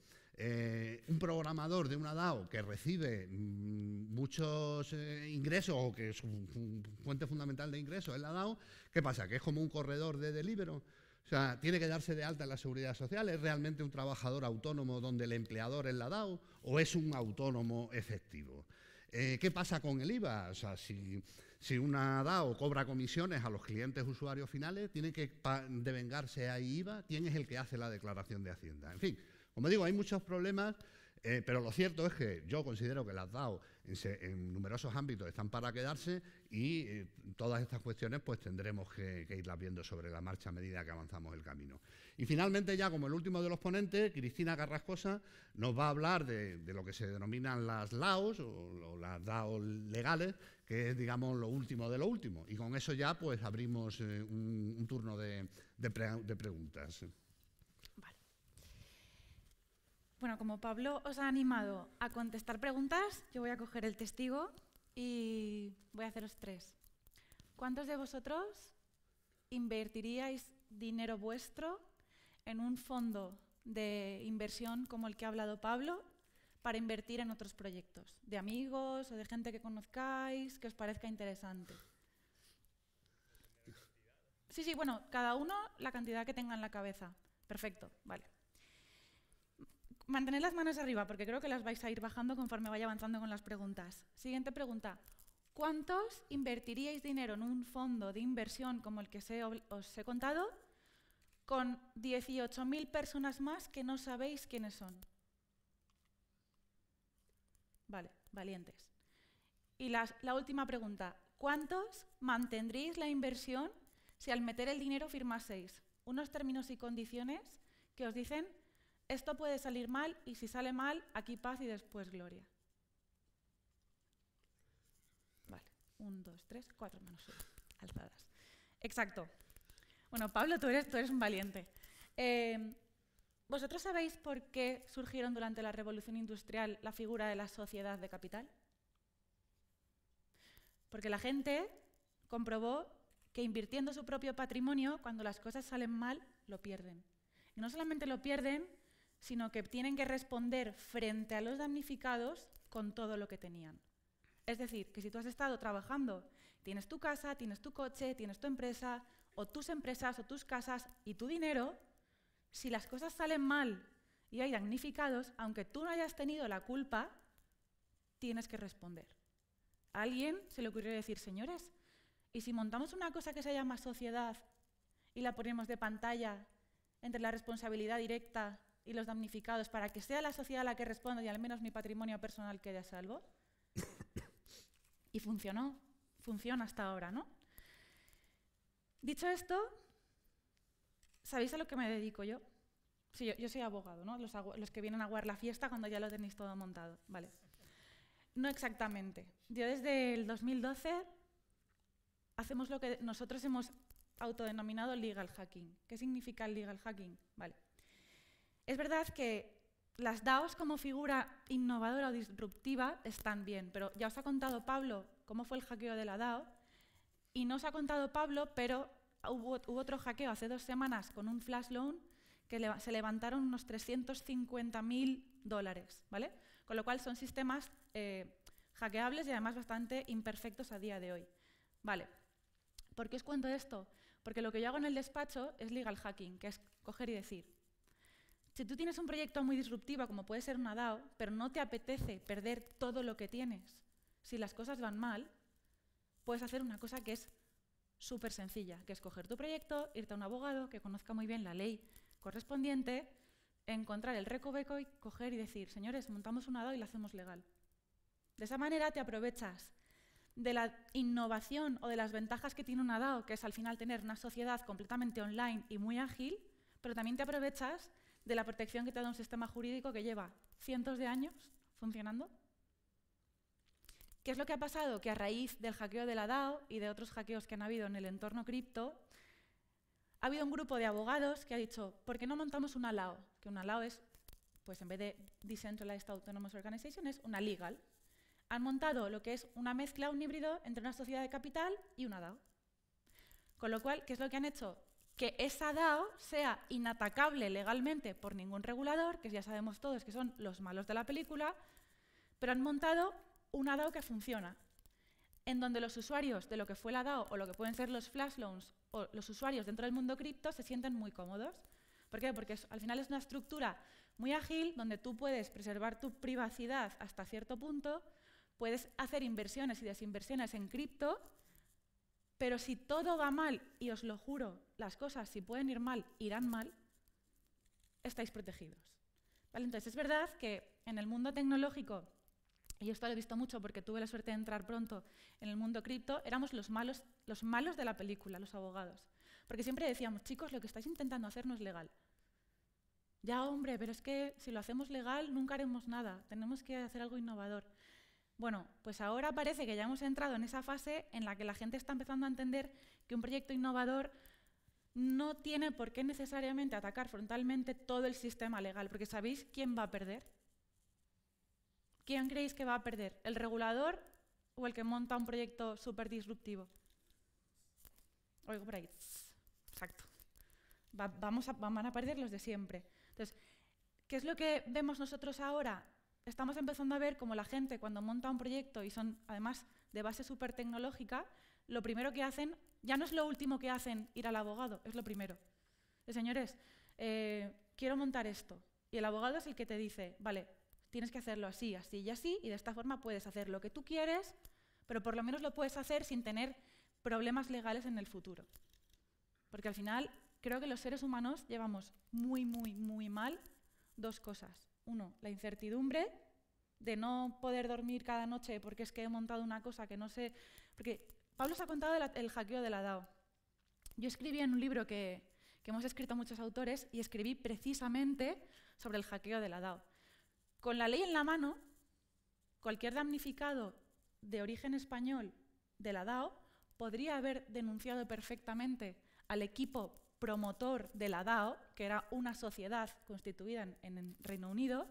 Eh, un programador de una DAO que recibe mm, muchos eh, ingresos o que es un fuente fundamental de ingresos es la DAO, ¿qué pasa? ¿Que es como un corredor de delibero? O sea, ¿tiene que darse de alta en la seguridad social? ¿Es realmente un trabajador autónomo donde el empleador es la DAO o es un autónomo efectivo? Eh, ¿Qué pasa con el IVA? O sea, si si una DAO cobra comisiones a los clientes usuarios finales, tiene que devengarse ahí IVA, quién es el que hace la declaración de Hacienda. En fin, como digo, hay muchos problemas, eh, pero lo cierto es que yo considero que las DAO en, numerosos ámbitos están para quedarse y eh, todas estas cuestiones pues tendremos que, irlas viendo sobre la marcha a medida que avanzamos el camino. Y finalmente, ya como el último de los ponentes, Cristina Carrascosa nos va a hablar de, lo que se denominan las LAOs o, las DAOs legales, que es, digamos, lo último de lo último. Y con eso ya pues abrimos eh, un, turno de, preguntas. Bueno, como Pablo os ha animado a contestar preguntas, yo voy a coger el testigo y voy a haceros tres. ¿Cuántos de vosotros invertiríais dinero vuestro en un fondo de inversión como el que ha hablado Pablo para invertir en otros proyectos, de amigos o de gente que conozcáis, que os parezca interesante? Sí, sí, bueno, cada uno la cantidad que tenga en la cabeza. Perfecto, vale. Mantened las manos arriba porque creo que las vais a ir bajando conforme vaya avanzando con las preguntas. Siguiente pregunta. ¿Cuántos invertiríais dinero en un fondo de inversión como el que os he contado con 18.000 personas más que no sabéis quiénes son? Vale, valientes. Y la, la última pregunta. ¿Cuántos mantendríais la inversión si al meter el dinero firmaseis unos términos y condiciones que os dicen esto puede salir mal y si sale mal, aquí paz y después gloria. Vale, un, dos, tres, cuatro manos alzadas. Exacto. Bueno, Pablo, tú eres, un valiente. Em, ¿Vosotros sabéis por qué surgieron durante la Revolución Industrial la figura de la sociedad de capital? Porque la gente comprobó que invirtiendo su propio patrimonio, cuando las cosas salen mal, lo pierden. Y no solamente lo pierden, sino que tienen que responder frente a los damnificados con todo lo que tenían. Es decir, que si tú has estado trabajando, tienes tu casa, tienes tu coche, tienes tu empresa, o tus empresas, o tus casas, y tu dinero, si las cosas salen mal y hay damnificados, aunque tú no hayas tenido la culpa, tienes que responder. alguien se le ocurrió decir, señores, ¿y si montamos una cosa que se llama sociedad y la ponemos de pantalla entre la responsabilidad directa y los damnificados para que sea la sociedad la que responda y al menos mi patrimonio personal quede a salvo? y funcionó, funciona hasta ahora, ¿no? Dicho esto, ¿sabéis a lo que me dedico yo? Sí, yo, soy abogado, ¿no? Los, que vienen a guardar la fiesta cuando ya lo tenéis todo montado, ¿vale? No exactamente. Yo desde el 2012 hacemos lo que nosotros hemos autodenominado legal hacking. ¿Qué significa legal hacking? Vale. Es verdad que las DAOs como figura innovadora o disruptiva están bien, pero ya os ha contado Pablo cómo fue el hackeo de la DAO y no os ha contado Pablo, pero hubo, otro hackeo hace dos semanas con un flash loan que se levantaron unos 350.000 dólares, ¿vale? Con lo cual son sistemas eh, hackeables y además bastante imperfectos a día de hoy. Vale, ¿por qué os cuento esto? Porque lo que yo hago en el despacho es legal hacking, que es coger y decir, si tú tienes un proyecto muy disruptivo, como puede ser una DAO, pero no te apetece perder todo lo que tienes, si las cosas van mal, puedes hacer una cosa que es súper sencilla, que es coger tu proyecto, irte a un abogado que conozca muy bien la ley correspondiente, encontrar el recoveco y coger y decir, señores, montamos una DAO y la hacemos legal. De esa manera te aprovechas de la innovación o de las ventajas que tiene una DAO, que es al final tener una sociedad completamente online y muy ágil, pero también te aprovechas de la protección que te da un sistema jurídico que lleva cientos de años funcionando. ¿Qué es lo que ha pasado? Que a raíz del hackeo de la DAO y de otros hackeos que han habido en el entorno cripto, ha habido un grupo de abogados que ha dicho, ¿por qué no montamos una LAO? Que una LAO es, pues en vez de Decentralized Autonomous Organization, es una legal. Han montado lo que es una mezcla, un híbrido entre una sociedad de capital y una DAO. Con lo cual, ¿qué es lo que han hecho? que esa DAO sea inatacable legalmente por ningún regulador, que ya sabemos todos que son los malos de la película, pero han montado una DAO que funciona, en donde los usuarios de lo que fue la DAO o lo que pueden ser los flash loans o los usuarios dentro del mundo cripto se sienten muy cómodos. ¿Por qué? Porque al final es una estructura muy ágil donde tú puedes preservar tu privacidad hasta cierto punto, puedes hacer inversiones y desinversiones en cripto pero si todo va mal, y os lo juro, las cosas si pueden ir mal, irán mal, estáis protegidos. Entonces es verdad que en el mundo tecnológico, y esto lo he visto mucho porque tuve la suerte de entrar pronto en el mundo cripto, éramos los malos, los malos de la película, los abogados. Porque siempre decíamos, chicos, lo que estáis intentando hacer no es legal. Ya, hombre, pero es que si lo hacemos legal nunca haremos nada, tenemos que hacer algo innovador. Bueno, pues ahora parece que ya hemos entrado en esa fase en la que la gente está empezando a entender que un proyecto innovador no tiene por qué necesariamente atacar frontalmente todo el sistema legal, porque ¿sabéis quién va a perder? ¿Quién creéis que va a perder? ¿El regulador o el que monta un proyecto súper disruptivo? Oigo por ahí. Exacto. vamos a, van a perder los de siempre. Entonces, ¿qué es lo que vemos nosotros ahora? estamos empezando a ver cómo la gente cuando monta un proyecto y son además de base súper tecnológica, lo primero que hacen, ya no es lo último que hacen ir al abogado, es lo primero. Eh, señores, eh, quiero montar esto. Y el abogado es el que te dice, vale, tienes que hacerlo así, así y así, y de esta forma puedes hacer lo que tú quieres, pero por lo menos lo puedes hacer sin tener problemas legales en el futuro. Porque al final creo que los seres humanos llevamos muy, muy, muy mal dos cosas. Uno, la incertidumbre de no poder dormir cada noche porque es que he montado una cosa que no sé... Porque Pablo se ha contado el hackeo de la DAO. Yo escribí en un libro que, que hemos escrito muchos autores y escribí precisamente sobre el hackeo de la DAO. Con la ley en la mano, cualquier damnificado de origen español de la DAO podría haber denunciado perfectamente al equipo promotor de la DAO, que era una sociedad constituida en, el Reino Unido,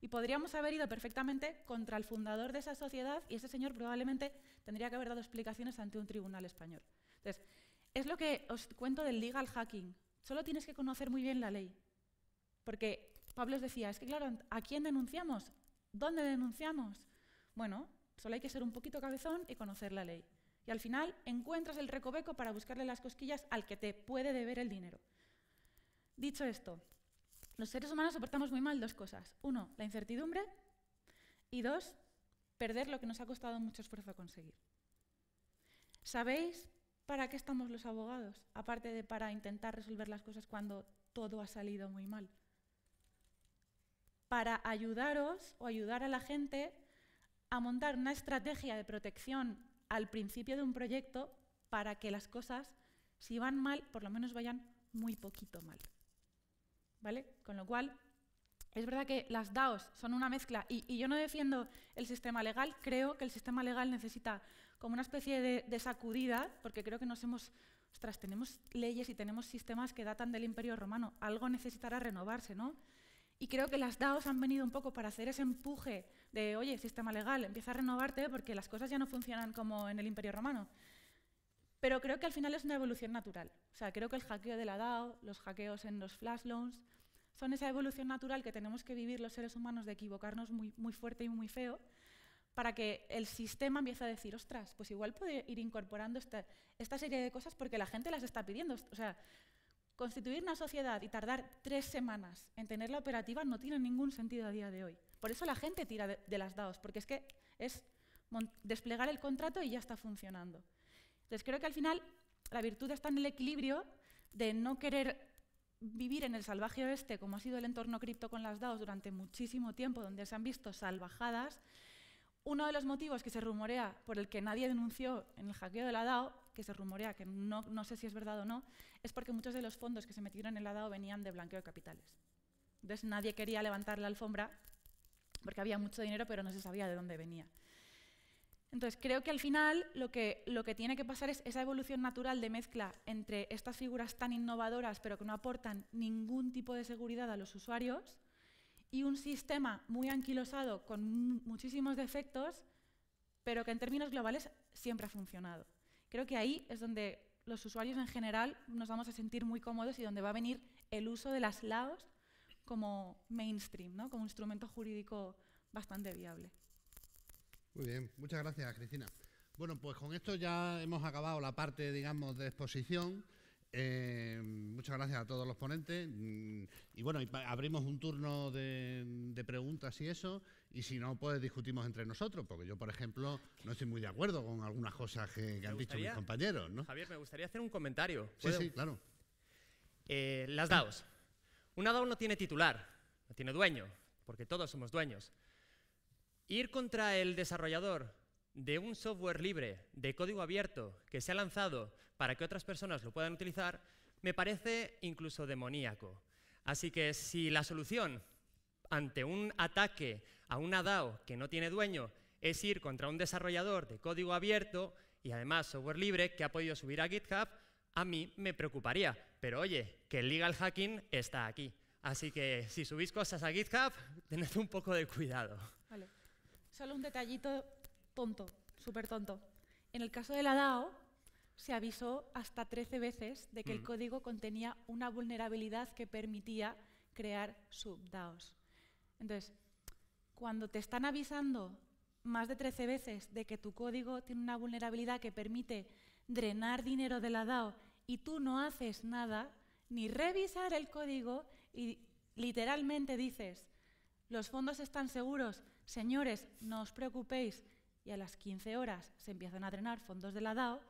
y podríamos haber ido perfectamente contra el fundador de esa sociedad y ese señor probablemente tendría que haber dado explicaciones ante un tribunal español. Entonces, es lo que os cuento del legal hacking. Solo tienes que conocer muy bien la ley. Porque Pablo os decía, es que claro, ¿a quién denunciamos? ¿Dónde denunciamos? Bueno, solo hay que ser un poquito cabezón y conocer la ley. Y al final encuentras el recoveco para buscarle las cosquillas al que te puede deber el dinero. Dicho esto, los seres humanos soportamos muy mal dos cosas. Uno, la incertidumbre. Y dos, perder lo que nos ha costado mucho esfuerzo conseguir. ¿Sabéis para qué estamos los abogados? Aparte de para intentar resolver las cosas cuando todo ha salido muy mal. Para ayudaros o ayudar a la gente a montar una estrategia de protección al principio de un proyecto para que las cosas, si van mal, por lo menos vayan muy poquito mal. ¿Vale? Con lo cual, es verdad que las DAOs son una mezcla y, yo no defiendo el sistema legal, creo que el sistema legal necesita como una especie de, de, sacudida, porque creo que nos hemos, ostras, tenemos leyes y tenemos sistemas que datan del Imperio Romano, algo necesitará renovarse, ¿no? Y creo que las DAOs han venido un poco para hacer ese empuje de, oye, sistema legal, empieza a renovarte porque las cosas ya no funcionan como en el Imperio Romano. Pero creo que al final es una evolución natural. O sea, creo que el hackeo de la DAO, los hackeos en los flash loans, son esa evolución natural que tenemos que vivir los seres humanos de equivocarnos muy, muy fuerte y muy feo para que el sistema empiece a decir, ostras, pues igual puede ir incorporando esta, esta serie de cosas porque la gente las está pidiendo. O sea, Constituir una sociedad y tardar tres semanas en tenerla operativa no tiene ningún sentido a día de hoy. Por eso la gente tira de, las DAOs, porque es que es desplegar el contrato y ya está funcionando. Entonces creo que al final la virtud está en el equilibrio de no querer vivir en el salvaje oeste, como ha sido el entorno cripto con las DAOs durante muchísimo tiempo, donde se han visto salvajadas, uno de los motivos que se rumorea por el que nadie denunció en el hackeo de la DAO que se rumorea, que no, no sé si es verdad o no, es porque muchos de los fondos que se metieron en el DAO venían de blanqueo de capitales. Entonces nadie quería levantar la alfombra porque había mucho dinero, pero no se sabía de dónde venía. Entonces, creo que al final lo que, lo que tiene que pasar es esa evolución natural de mezcla entre estas figuras tan innovadoras, pero que no aportan ningún tipo de seguridad a los usuarios, y un sistema muy anquilosado con muchísimos defectos, pero que en términos globales siempre ha funcionado. Creo que ahí es donde los usuarios en general nos vamos a sentir muy cómodos y donde va a venir el uso de las LAOs como mainstream, ¿no? como instrumento jurídico bastante viable. Muy bien, muchas gracias Cristina. Bueno, pues con esto ya hemos acabado la parte, digamos, de exposición. Eh, muchas gracias a todos los ponentes. Mm, y bueno, abrimos un turno de, preguntas y eso. Y si no, pues discutimos entre nosotros, porque yo, por ejemplo, no estoy muy de acuerdo con algunas cosas que, han dicho mis compañeros. ¿no? Javier, me gustaría hacer un comentario. Sí, sí, claro. Eh, las DAOs. Una DAO no tiene titular, no tiene dueño, porque todos somos dueños. Ir contra el desarrollador de un software libre, de código abierto, que se ha lanzado para que otras personas lo puedan utilizar, me parece incluso demoníaco. Así que si la solución ante un ataque a una DAO que no tiene dueño es ir contra un desarrollador de código abierto y además software libre que ha podido subir a GitHub, a mí me preocuparía. Pero oye, que el legal hacking está aquí. Así que si subís cosas a GitHub, tened un poco de cuidado. Solo un detallito tonto, súper tonto. En el caso de la DAO, se avisó hasta 13 veces de que el código contenía una vulnerabilidad que permitía crear subDAOs. Entonces, cuando te están avisando más de 13 veces de que tu código tiene una vulnerabilidad que permite drenar dinero de la DAO y tú no haces nada, ni revisar el código y literalmente dices, los fondos están seguros, señores, no os preocupéis, y a las 15 horas se empiezan a drenar fondos de la DAO,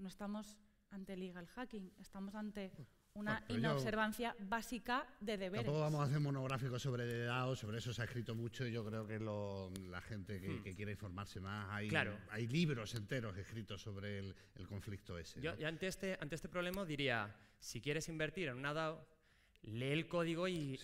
no estamos ante legal hacking, estamos ante una inobservancia básica de deberes. Tampoco vamos a hacer monográficos sobre DAO, sobre eso se ha escrito mucho y yo creo que la gente que, hmm. quiere informarse más, hay, hay libros enteros escritos sobre el, conflicto ese. Yo, ante, este, ante este problema diría, si quieres invertir en una DAO, lee el código y,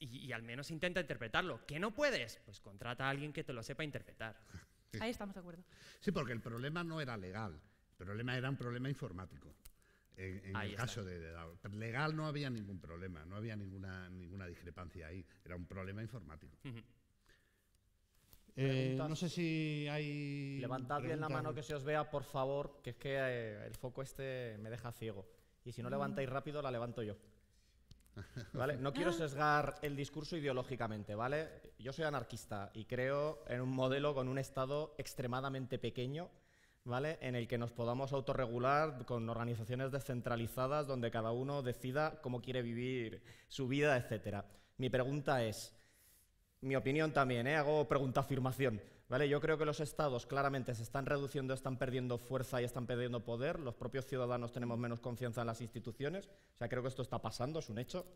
y, al menos intenta interpretarlo. ¿Qué no puedes? Pues contrata a alguien que te lo sepa interpretar. Ahí estamos de acuerdo. Sí, porque el problema no era legal. El problema era un problema informático. En, el caso de, legal no había ningún problema, no había ninguna, ninguna discrepancia ahí, era un problema informático. Eh, no sé si hay. Levantad bien la mano que se os vea, por favor, que es que eh, el foco este me deja ciego. Y si no levantáis rápido, la levanto yo. ¿Vale? No quiero sesgar el discurso ideológicamente, ¿vale? Yo soy anarquista y creo en un modelo con un Estado extremadamente pequeño ¿vale? En el que nos podamos autorregular con organizaciones descentralizadas donde cada uno decida cómo quiere vivir su vida, etcétera. Mi pregunta es, mi opinión también, ¿eh? hago pregunta afirmación, ¿vale? Yo creo que los estados claramente se están reduciendo, están perdiendo fuerza y están perdiendo poder, los propios ciudadanos tenemos menos confianza en las instituciones, o sea, creo que esto está pasando, es un hecho,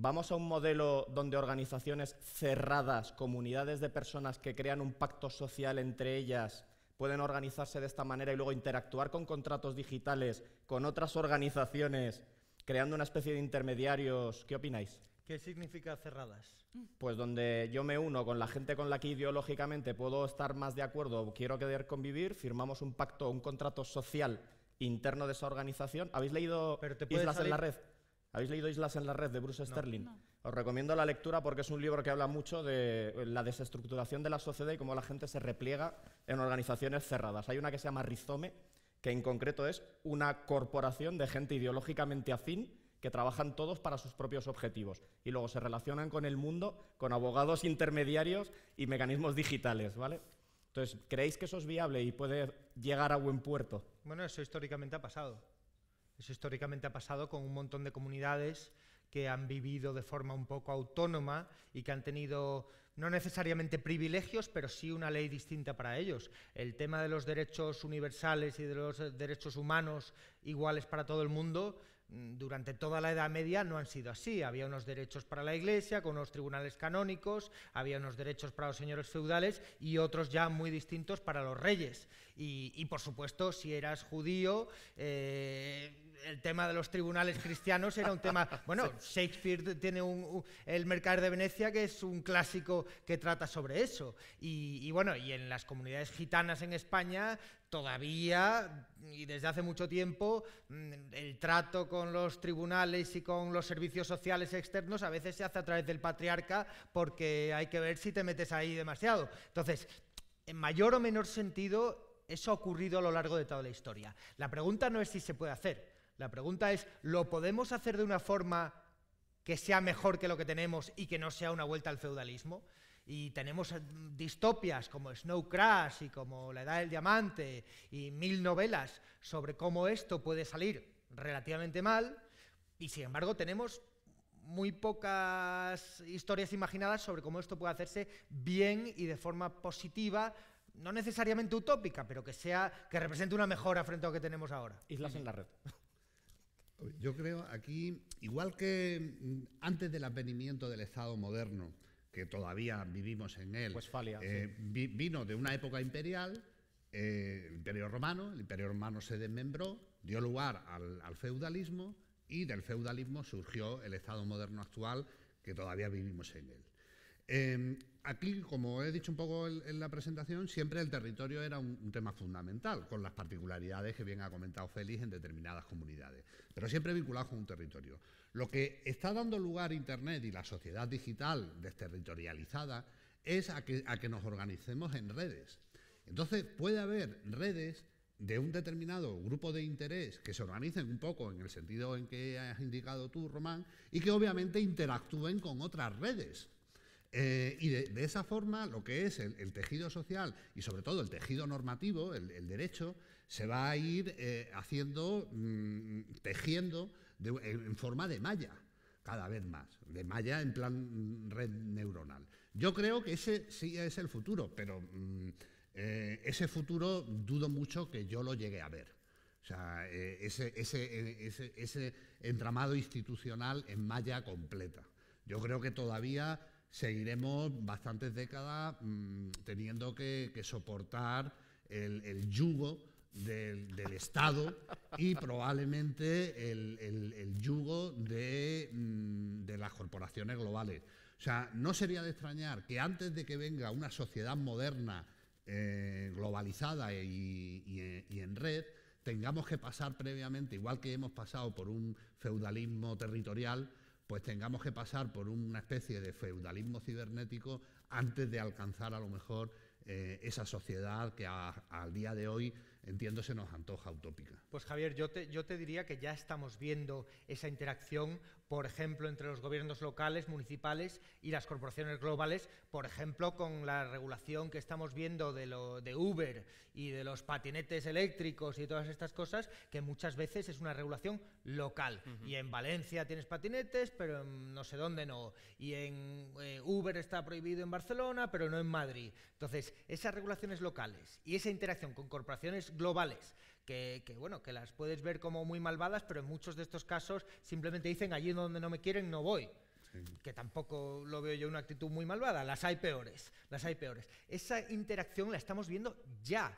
Vamos a un modelo donde organizaciones cerradas, comunidades de personas que crean un pacto social entre ellas, pueden organizarse de esta manera y luego interactuar con contratos digitales, con otras organizaciones, creando una especie de intermediarios. ¿Qué opináis? ¿Qué significa cerradas? Pues donde yo me uno con la gente con la que ideológicamente puedo estar más de acuerdo o quiero querer convivir, firmamos un pacto, un contrato social interno de esa organización. ¿Habéis leído Islas en la Red? ¿Habéis leído Islas en la Red de Bruce Sterling? Os recomiendo la lectura porque es un libro que habla mucho de la desestructuración de la sociedad y cómo la gente se repliega en organizaciones cerradas. Hay una que se llama Rizome, que en concreto es una corporación de gente ideológicamente afín que trabajan todos para sus propios objetivos y luego se relacionan con el mundo con abogados intermediarios y mecanismos digitales, ¿vale? Entonces, ¿creéis que eso es viable y puede llegar a buen puerto? Bueno, eso históricamente ha pasado. Eso históricamente ha pasado con un montón de comunidades que han vivido de forma un poco autónoma y que han tenido no necesariamente privilegios, pero sí una ley distinta para ellos. El tema de los derechos universales y de los eh, derechos humanos iguales para todo el mundo, mm, durante toda la Edad Media no han sido así. Había unos derechos para la Iglesia, con los tribunales canónicos, había unos derechos para los señores feudales y otros ya muy distintos para los reyes. Y, por supuesto, si eras judío, eh, el tema de los tribunales cristianos era un tema. Bueno, Shakespeare tiene el Mercader de Venecia, que es un clásico que trata sobre eso. y, bueno, y en las comunidades gitanas en España, todavía y desde hace mucho tiempo, mm, el trato con los tribunales y con los servicios sociales externos a veces se hace a través del patriarca, porque hay que ver si te metes ahí demasiado. Entonces. En mayor o menor sentido, eso ha ocurrido a lo largo de toda la historia. La pregunta no es si se puede hacer, la pregunta es, ¿lo podemos hacer de una forma que sea mejor que lo que tenemos y que no sea una vuelta al feudalismo? y tenemos eh, distopias como Snow Crash y como La Edad del Diamante y mil novelas sobre cómo esto puede salir relativamente mal y sin embargo tenemos muy pocas historias imaginadas sobre cómo esto puede hacerse bien y de forma positiva no necesariamente utópica, pero que sea que represente una mejora frente a lo que tenemos ahora. Islas en la red. Yo creo aquí, igual que mm, antes del advenimiento del Estado moderno, que todavía vivimos en él, eh, vino de una época imperial, eh, el Imperio Romano, el Imperio Romano se desmembró, dio lugar al feudalismo y del feudalismo surgió el Estado moderno actual que todavía vivimos en él. Em, aquí, como he dicho un poco en, la presentación, siempre el territorio era un, tema fundamental, con las particularidades que bien ha comentado Félix en determinadas comunidades, pero siempre vinculado con un territorio. Lo que está dando lugar Internet y la sociedad digital desterritorializada es a que nos organicemos en redes. Entonces, puede haber redes de un determinado grupo de interés que se organicen un poco en el sentido en que has indicado tú, Román, y que obviamente interactúen con otras redes eh, y de, esa forma, lo que es el, tejido social y sobre todo el tejido normativo, el, derecho, se va a ir eh, haciendo, mm, tejiendo en forma de malla cada vez más, de malla en plan mm, red neuronal. Yo creo que ese sí es el futuro, pero mm, eh, ese futuro dudo mucho que yo lo llegue a ver. O sea, ese, ese, ese entramado institucional en malla completa. Yo creo que todavía seguiremos bastantes décadas mm, teniendo que, soportar el, yugo del, Estado y probablemente el, yugo mm, de, las corporaciones globales. O sea, no sería de extrañar que antes de que venga una sociedad moderna, eh, globalizada eh, y en red, tengamos que pasar previamente, igual que hemos pasado por un feudalismo territorial, pues tengamos que pasar por una especie de feudalismo cibernético antes de alcanzar a lo mejor eh, esa sociedad que al día de hoy entiendo se nos antoja utópica. Pues Javier, yo te diría que ya estamos viendo esa interacción por ejemplo, entre los gobiernos locales, municipales y las corporaciones globales, por ejemplo, con la regulación que estamos viendo de, lo, de Uber y de los patinetes eléctricos y todas estas cosas, que muchas veces es una regulación local. Y en Valencia tienes patinetes, pero no sé dónde no. Y en eh, Uber está prohibido en Barcelona, pero no en Madrid. Entonces, esas regulaciones locales y esa interacción con corporaciones globales que, bueno, que las puedes ver como muy malvadas, pero en muchos de estos casos simplemente dicen allí donde no me quieren no voy. que tampoco lo veo yo una actitud muy malvada, las hay peores, las hay peores. Esa interacción la estamos viendo ya.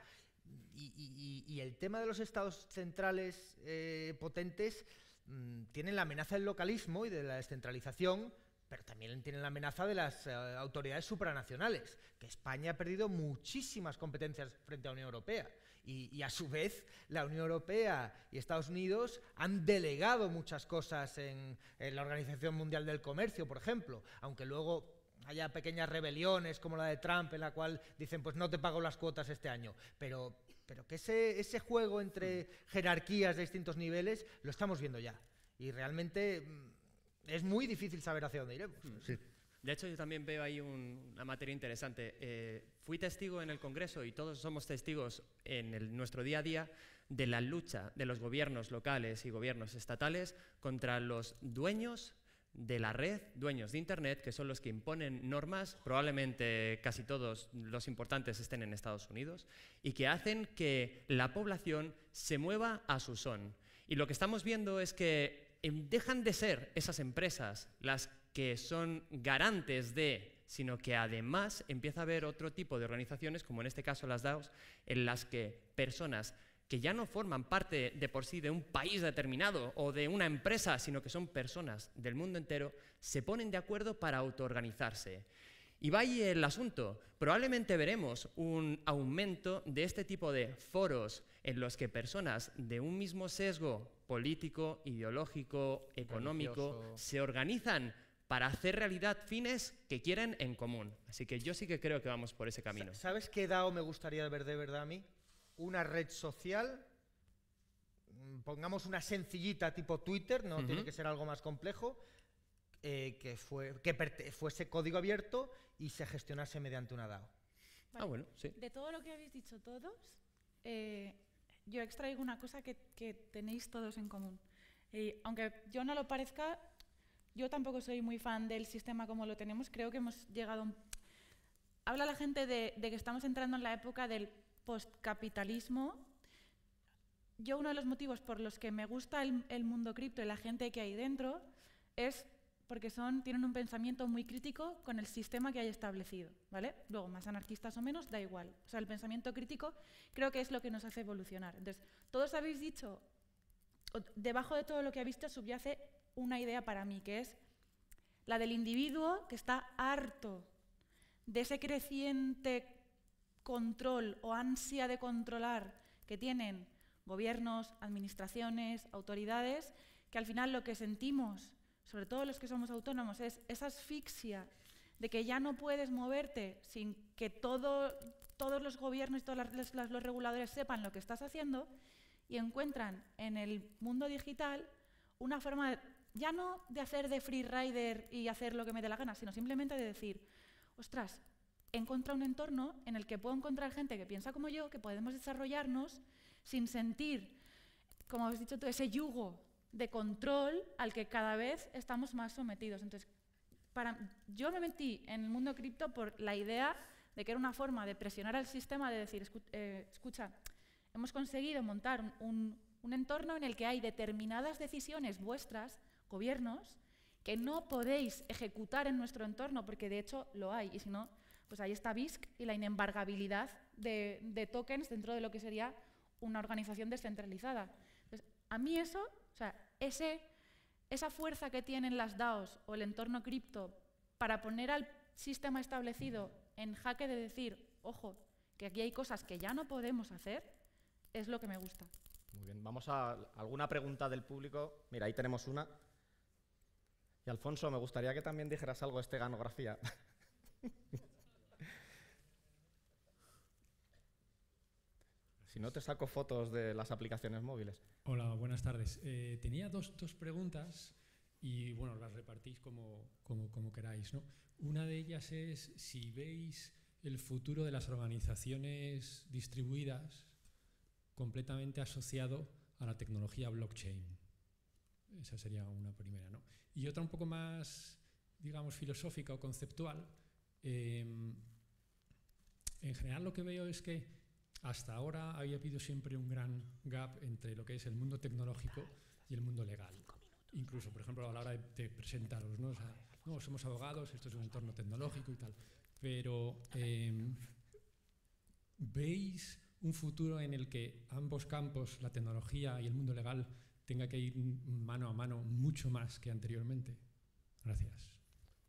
Y, el tema de los estados centrales eh, potentes tiene mm, tienen la amenaza del localismo y de la descentralización, pero también tienen la amenaza de las eh, autoridades supranacionales, que España ha perdido muchísimas competencias frente a la Unión Europea. Y, a su vez, la Unión Europea y Estados Unidos han delegado muchas cosas en, la Organización Mundial del Comercio, por ejemplo, aunque luego haya pequeñas rebeliones como la de Trump en la cual dicen pues no te pago las cuotas este año. Pero, pero que ese, ese juego entre jerarquías de distintos niveles lo estamos viendo ya. Y realmente mm, es muy difícil saber hacia dónde iremos. De hecho, yo también veo ahí una materia interesante. Eh, fui testigo en el Congreso y todos somos testigos en el, nuestro día a día de la lucha de los gobiernos locales y gobiernos estatales contra los dueños de la red, dueños de Internet, que son los que imponen normas, probablemente casi todos los importantes estén en Estados Unidos, y que hacen que la población se mueva a su son. Y lo que estamos viendo es que em, dejan de ser esas empresas las que son garantes de, sino que además empieza a haber otro tipo de organizaciones, como en este caso las DAOs, en las que personas que ya no forman parte de por sí de un país determinado o de una empresa, sino que son personas del mundo entero, se ponen de acuerdo para autoorganizarse. Y va ahí el asunto. Probablemente veremos un aumento de este tipo de foros en los que personas de un mismo sesgo político, ideológico, económico, se organizan para hacer realidad fines que quieren en común. Así que yo sí que creo que vamos por ese camino. ¿Sabes qué DAO me gustaría ver de verdad a mí? Una red social, mm, pongamos una sencillita tipo Twitter, no tiene que ser algo más complejo, eh, que, fuese código abierto y se gestionase mediante una DAO. Ah, bueno, De todo lo que habéis dicho todos, eh, yo extraigo una cosa que, tenéis todos en común. Eh, aunque yo no lo parezca, yo tampoco soy muy fan del sistema como lo tenemos. Creo que hemos llegado... Un... Habla la gente de, que estamos entrando en la época del postcapitalismo. Yo uno de los motivos por los que me gusta el, mundo cripto y la gente que hay dentro es porque son, tienen un pensamiento muy crítico con el sistema que hay establecido. ¿vale? Luego, más anarquistas o menos, da igual. O sea, el pensamiento crítico creo que es lo que nos hace evolucionar. Entonces, todos habéis dicho, debajo de todo lo que ha visto subyace una idea para mí, que es la del individuo que está harto de ese creciente control o ansia de controlar que tienen gobiernos, administraciones, autoridades, que al final lo que sentimos, sobre todo los que somos autónomos, es esa asfixia de que ya no puedes moverte sin que todo, todos los gobiernos y todos los, los reguladores sepan lo que estás haciendo y encuentran en el mundo digital una forma ya no de hacer de free rider y hacer lo que me dé la gana, sino simplemente de decir, ostras, encuentra un entorno en el que puedo encontrar gente que piensa como yo, que podemos desarrollarnos sin sentir, como has dicho tú, ese yugo de control al que cada vez estamos más sometidos. Entonces, para, yo me metí en el mundo cripto por la idea de que era una forma de presionar al sistema, de decir, eh, escucha, hemos conseguido montar un, un entorno en el que hay determinadas decisiones vuestras gobiernos que no podéis ejecutar en nuestro entorno, porque de hecho lo hay, y si no, pues ahí está BISC y la inembargabilidad de, tokens dentro de lo que sería una organización descentralizada. a mí eso, o sea, ese, esa fuerza que tienen las DAOs o el entorno cripto para poner al sistema establecido en jaque de decir, ojo, que aquí hay cosas que ya no podemos hacer, es lo que me gusta. Muy bien, vamos a alguna pregunta del público. Mira, ahí tenemos una. Alfonso, me gustaría que también dijeras algo de ganografía. Si no, te saco fotos de las aplicaciones móviles. Hola, buenas tardes. Eh, tenía dos, preguntas y, bueno, las repartís como, como, queráis. ¿no? Una de ellas es si veis el futuro de las organizaciones distribuidas completamente asociado a la tecnología blockchain. Esa sería una primera, ¿no? Y otra un poco más, digamos, filosófica o conceptual. Em, en general lo que veo es que hasta ahora había habido siempre un gran gap entre lo que es el mundo tecnológico y el mundo legal. Incluso, por ejemplo, a la hora de, presentaros, ¿no? O sea, somos abogados, esto es un entorno tecnológico y tal. Pero, em, ¿veis un futuro en el que ambos campos, la tecnología y el mundo legal, tenga que ir mano a mano mucho más que anteriormente. Gracias.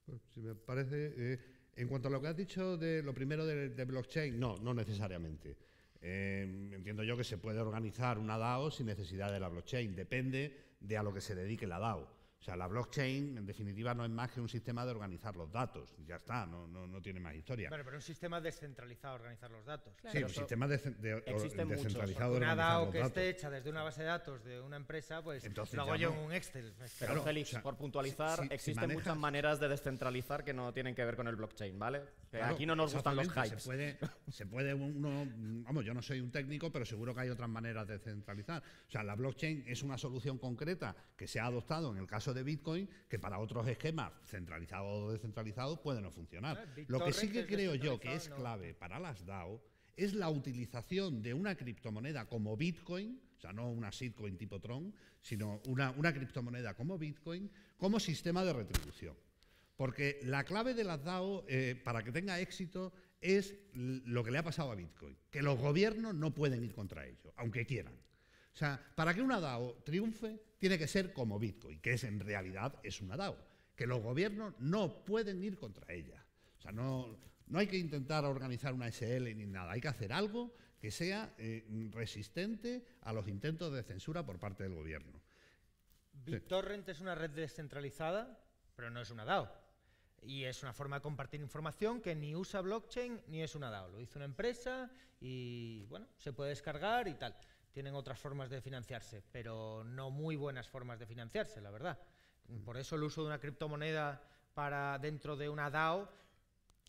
Pues, si me parece, eh, en cuanto a lo que has dicho de lo primero de, blockchain, no, no necesariamente. Eh, entiendo yo que se puede organizar una DAO sin necesidad de la blockchain, depende de a lo que se dedique la DAO. O sea, la blockchain, en definitiva, no es más que un sistema de organizar los datos. Ya está, no, no, no tiene más historia. Bueno, pero un sistema descentralizado de organizar los datos. sí, un sistema de, de, descentralizado muchos, datos. nada o que esté hecha desde una base de datos de una empresa, pues lo hago yo en un Excel. Pero, Félix, por puntualizar, existen muchas maneras de descentralizar que no tienen que ver con el blockchain, ¿vale? aquí no nos gustan los hypes. Se puede, se puede uno... Vamos, yo no soy un técnico, pero seguro que hay otras maneras de descentralizar. O sea, la blockchain es una solución concreta que se ha adoptado en el caso de Bitcoin, que para otros esquemas centralizados o descentralizados puede no funcionar. Lo que sí que creo yo que es clave para las DAO es la utilización de una criptomoneda como Bitcoin, o sea, no una sitcoin tipo Tron, sino una, criptomoneda como Bitcoin, como sistema de retribución. Porque la clave de las DAO, eh, para que tenga éxito, es lo que le ha pasado a Bitcoin, que los gobiernos no pueden ir contra ello, aunque quieran. O sea, para que una DAO triunfe, tiene que ser como Bitcoin, que es en realidad es una DAO, que los gobiernos no pueden ir contra ella. O sea, no, no hay que intentar organizar una SL ni nada, hay que hacer algo que sea eh, resistente a los intentos de censura por parte del gobierno. BitTorrent es una red descentralizada, pero no es una DAO. Y es una forma de compartir información que ni usa blockchain ni es una DAO. Lo hizo una empresa y bueno, se puede descargar y tal tienen otras formas de financiarse, pero no muy buenas formas de financiarse, la verdad. Mm. Por eso el uso de una criptomoneda para dentro de una DAO,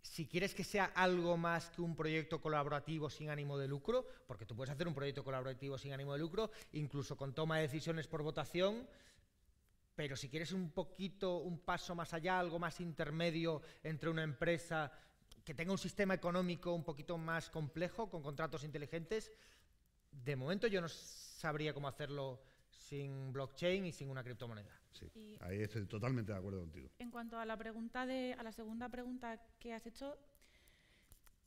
si quieres que sea algo más que un proyecto colaborativo sin ánimo de lucro, porque tú puedes hacer un proyecto colaborativo sin ánimo de lucro, incluso con toma de decisiones por votación, pero si quieres un poquito, un paso más allá, algo más intermedio entre una empresa que tenga un sistema económico un poquito más complejo, con contratos inteligentes, de momento yo no sabría cómo hacerlo sin blockchain y sin una criptomoneda. Sí, ahí estoy totalmente de acuerdo contigo. En cuanto a la pregunta a la segunda pregunta que has hecho,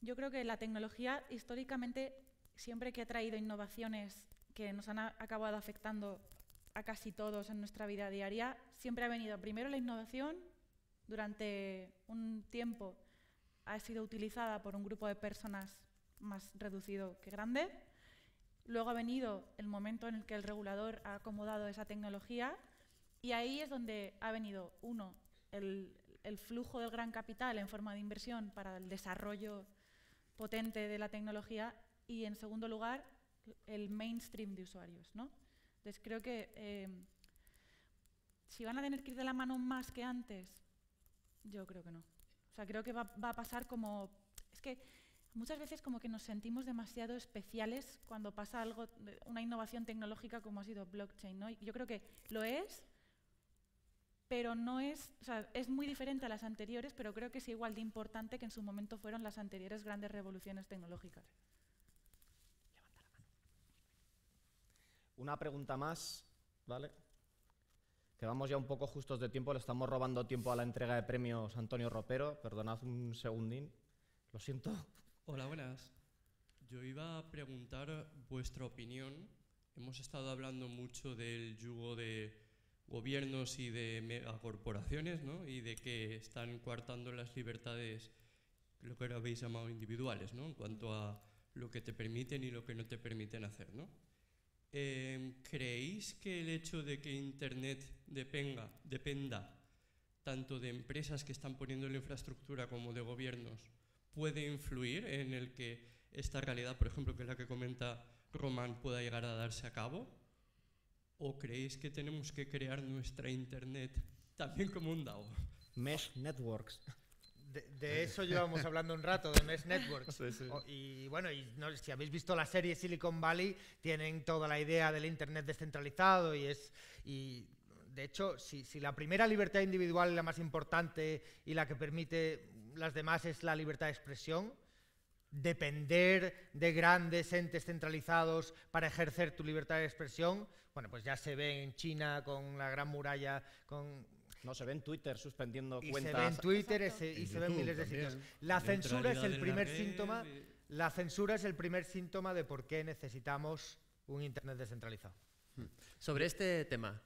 yo creo que la tecnología históricamente siempre que ha traído innovaciones que nos han acabado afectando a casi todos en nuestra vida diaria, siempre ha venido primero la innovación durante un tiempo ha sido utilizada por un grupo de personas más reducido que grande Luego ha venido el momento en el que el regulador ha acomodado esa tecnología y ahí es donde ha venido, uno, el, flujo del gran capital en forma de inversión para el desarrollo potente de la tecnología y, en segundo lugar, el mainstream de usuarios. ¿no? Entonces, creo que eh, si van a tener que ir de la mano más que antes, yo creo que no. O sea, creo que va, va a pasar como... Es que muchas veces como que nos sentimos demasiado especiales cuando pasa algo, una innovación tecnológica como ha sido blockchain. ¿no? Yo creo que lo es, pero no es, o sea, es muy diferente a las anteriores, pero creo que es igual de importante que en su momento fueron las anteriores grandes revoluciones tecnológicas. Levanta la mano. Una pregunta más, ¿vale? Que vamos ya un poco justos de tiempo, le estamos robando tiempo a la entrega de premios Antonio Ropero, perdonad un segundín, lo siento. Hola, buenas. Yo iba a preguntar vuestra opinión. Hemos estado hablando mucho del yugo de gobiernos y de megacorporaciones, ¿no? Y de que están coartando las libertades, lo que ahora habéis llamado individuales, ¿no? En cuanto a lo que te permiten y lo que no te permiten hacer, ¿no? Em, ¿Creéis que el hecho de que Internet dependa, dependa tanto de empresas que están poniendo la infraestructura como de gobiernos puede influir en el que esta realidad, por ejemplo, que es la que comenta Román, pueda llegar a darse a cabo? ¿O creéis que tenemos que crear nuestra Internet también como un DAO? Mesh Networks. De, eso llevamos hablando un rato, de Mesh Networks. Sí, sí. y bueno, si habéis visto la serie Silicon Valley, tienen toda la idea del Internet descentralizado y es... Y de hecho, si, si la primera libertad individual es la más importante y la que permite las demás es la libertad de expresión, depender de grandes entes centralizados para ejercer tu libertad de expresión. Bueno, pues ya se ve en China con la gran muralla, con... No, se ve en Twitter suspendiendo y cuentas. Se ve en Twitter y se, ven miles de sitios. La censura es el primer síntoma. La censura es el primer síntoma de por qué necesitamos un Internet descentralizado. Hmm. Sobre este tema,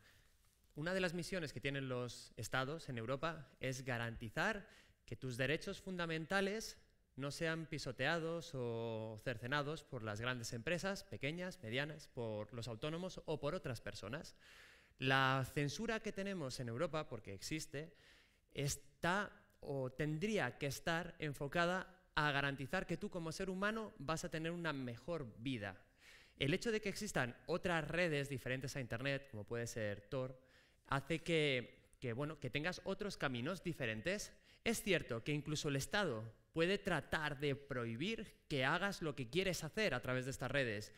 una de las misiones que tienen los estados en Europa es garantizar que tus derechos fundamentales no sean pisoteados o cercenados por las grandes empresas, pequeñas, medianas, por los autónomos o por otras personas. La censura que tenemos en Europa, porque existe, está o tendría que estar enfocada a garantizar que tú como ser humano vas a tener una mejor vida. El hecho de que existan otras redes diferentes a Internet, como puede ser Tor, hace que, bueno, que tengas otros caminos diferentes es cierto que incluso el Estado puede tratar de prohibir que hagas lo que quieres hacer a través de estas redes.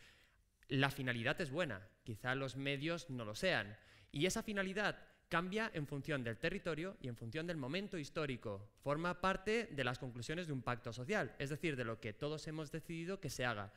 La finalidad es buena, quizá los medios no lo sean. Y esa finalidad cambia en función del territorio y en función del momento histórico. Forma parte de las conclusiones de un pacto social, es decir, de lo que todos hemos decidido que se haga.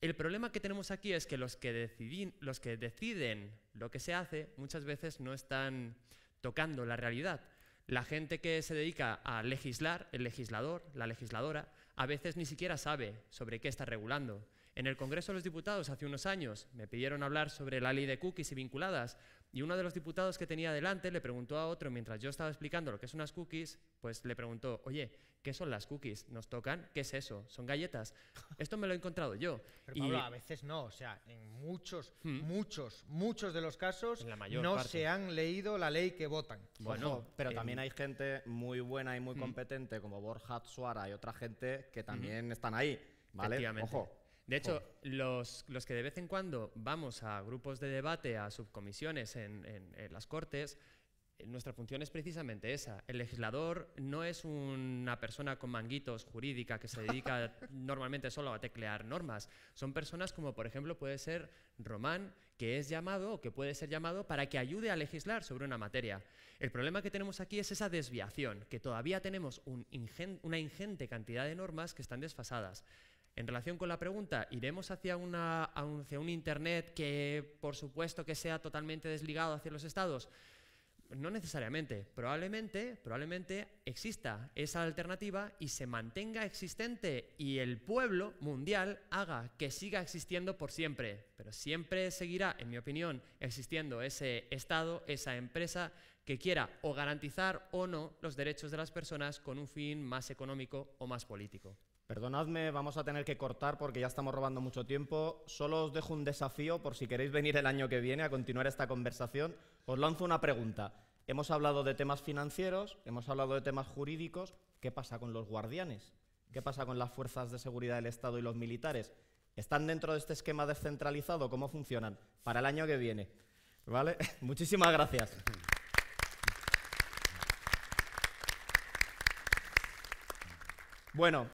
El problema que tenemos aquí es que los que, los que deciden lo que se hace muchas veces no están tocando la realidad. La gente que se dedica a legislar, el legislador, la legisladora, a veces ni siquiera sabe sobre qué está regulando. En el Congreso de los Diputados hace unos años me pidieron hablar sobre la ley de cookies y vinculadas y uno de los diputados que tenía delante le preguntó a otro, mientras yo estaba explicando lo que son unas cookies, pues le preguntó, oye, ¿Qué son las cookies? ¿Nos tocan? ¿Qué es eso? ¿Son galletas? Esto me lo he encontrado yo. Pero y... Pablo, a veces no. O sea, en muchos, hmm. muchos, muchos de los casos no se han leído la ley que votan. Bueno, pero eh, también hay gente muy buena y muy hmm. competente, como Borja Suara y otra gente que hmm. también están ahí. ¿Vale? Ojo. De hecho, los, los, que de vez en cuando vamos a grupos de debate, a subcomisiones en las Cortes, nuestra función es precisamente esa. El legislador no es una persona con manguitos jurídica que se dedica normalmente solo a teclear normas. Son personas como, por ejemplo, puede ser Román, que es llamado o que puede ser llamado para que ayude a legislar sobre una materia. El problema que tenemos aquí es esa desviación, que todavía tenemos una ingente cantidad de normas que están desfasadas. En relación con la pregunta, ¿iremos hacia, una, hacia un Internet que, por supuesto, que sea totalmente desligado hacia los estados? No necesariamente, probablemente, probablemente exista esa alternativa y se mantenga existente y el pueblo mundial haga que siga existiendo por siempre. Pero siempre seguirá, en mi opinión, existiendo ese Estado, esa empresa que quiera o garantizar o no los derechos de las personas con un fin más económico o más político. Perdonadme, vamos a tener que cortar porque ya estamos robando mucho tiempo. Solo os dejo un desafío por si queréis venir el año que viene a continuar esta conversación. Os lanzo una pregunta. Hemos hablado de temas financieros, hemos hablado de temas jurídicos. ¿Qué pasa con los guardianes? ¿Qué pasa con las fuerzas de seguridad del Estado y los militares? ¿Están dentro de este esquema descentralizado? ¿Cómo funcionan? Para el año que viene. ¿Vale? Muchísimas gracias. Bueno,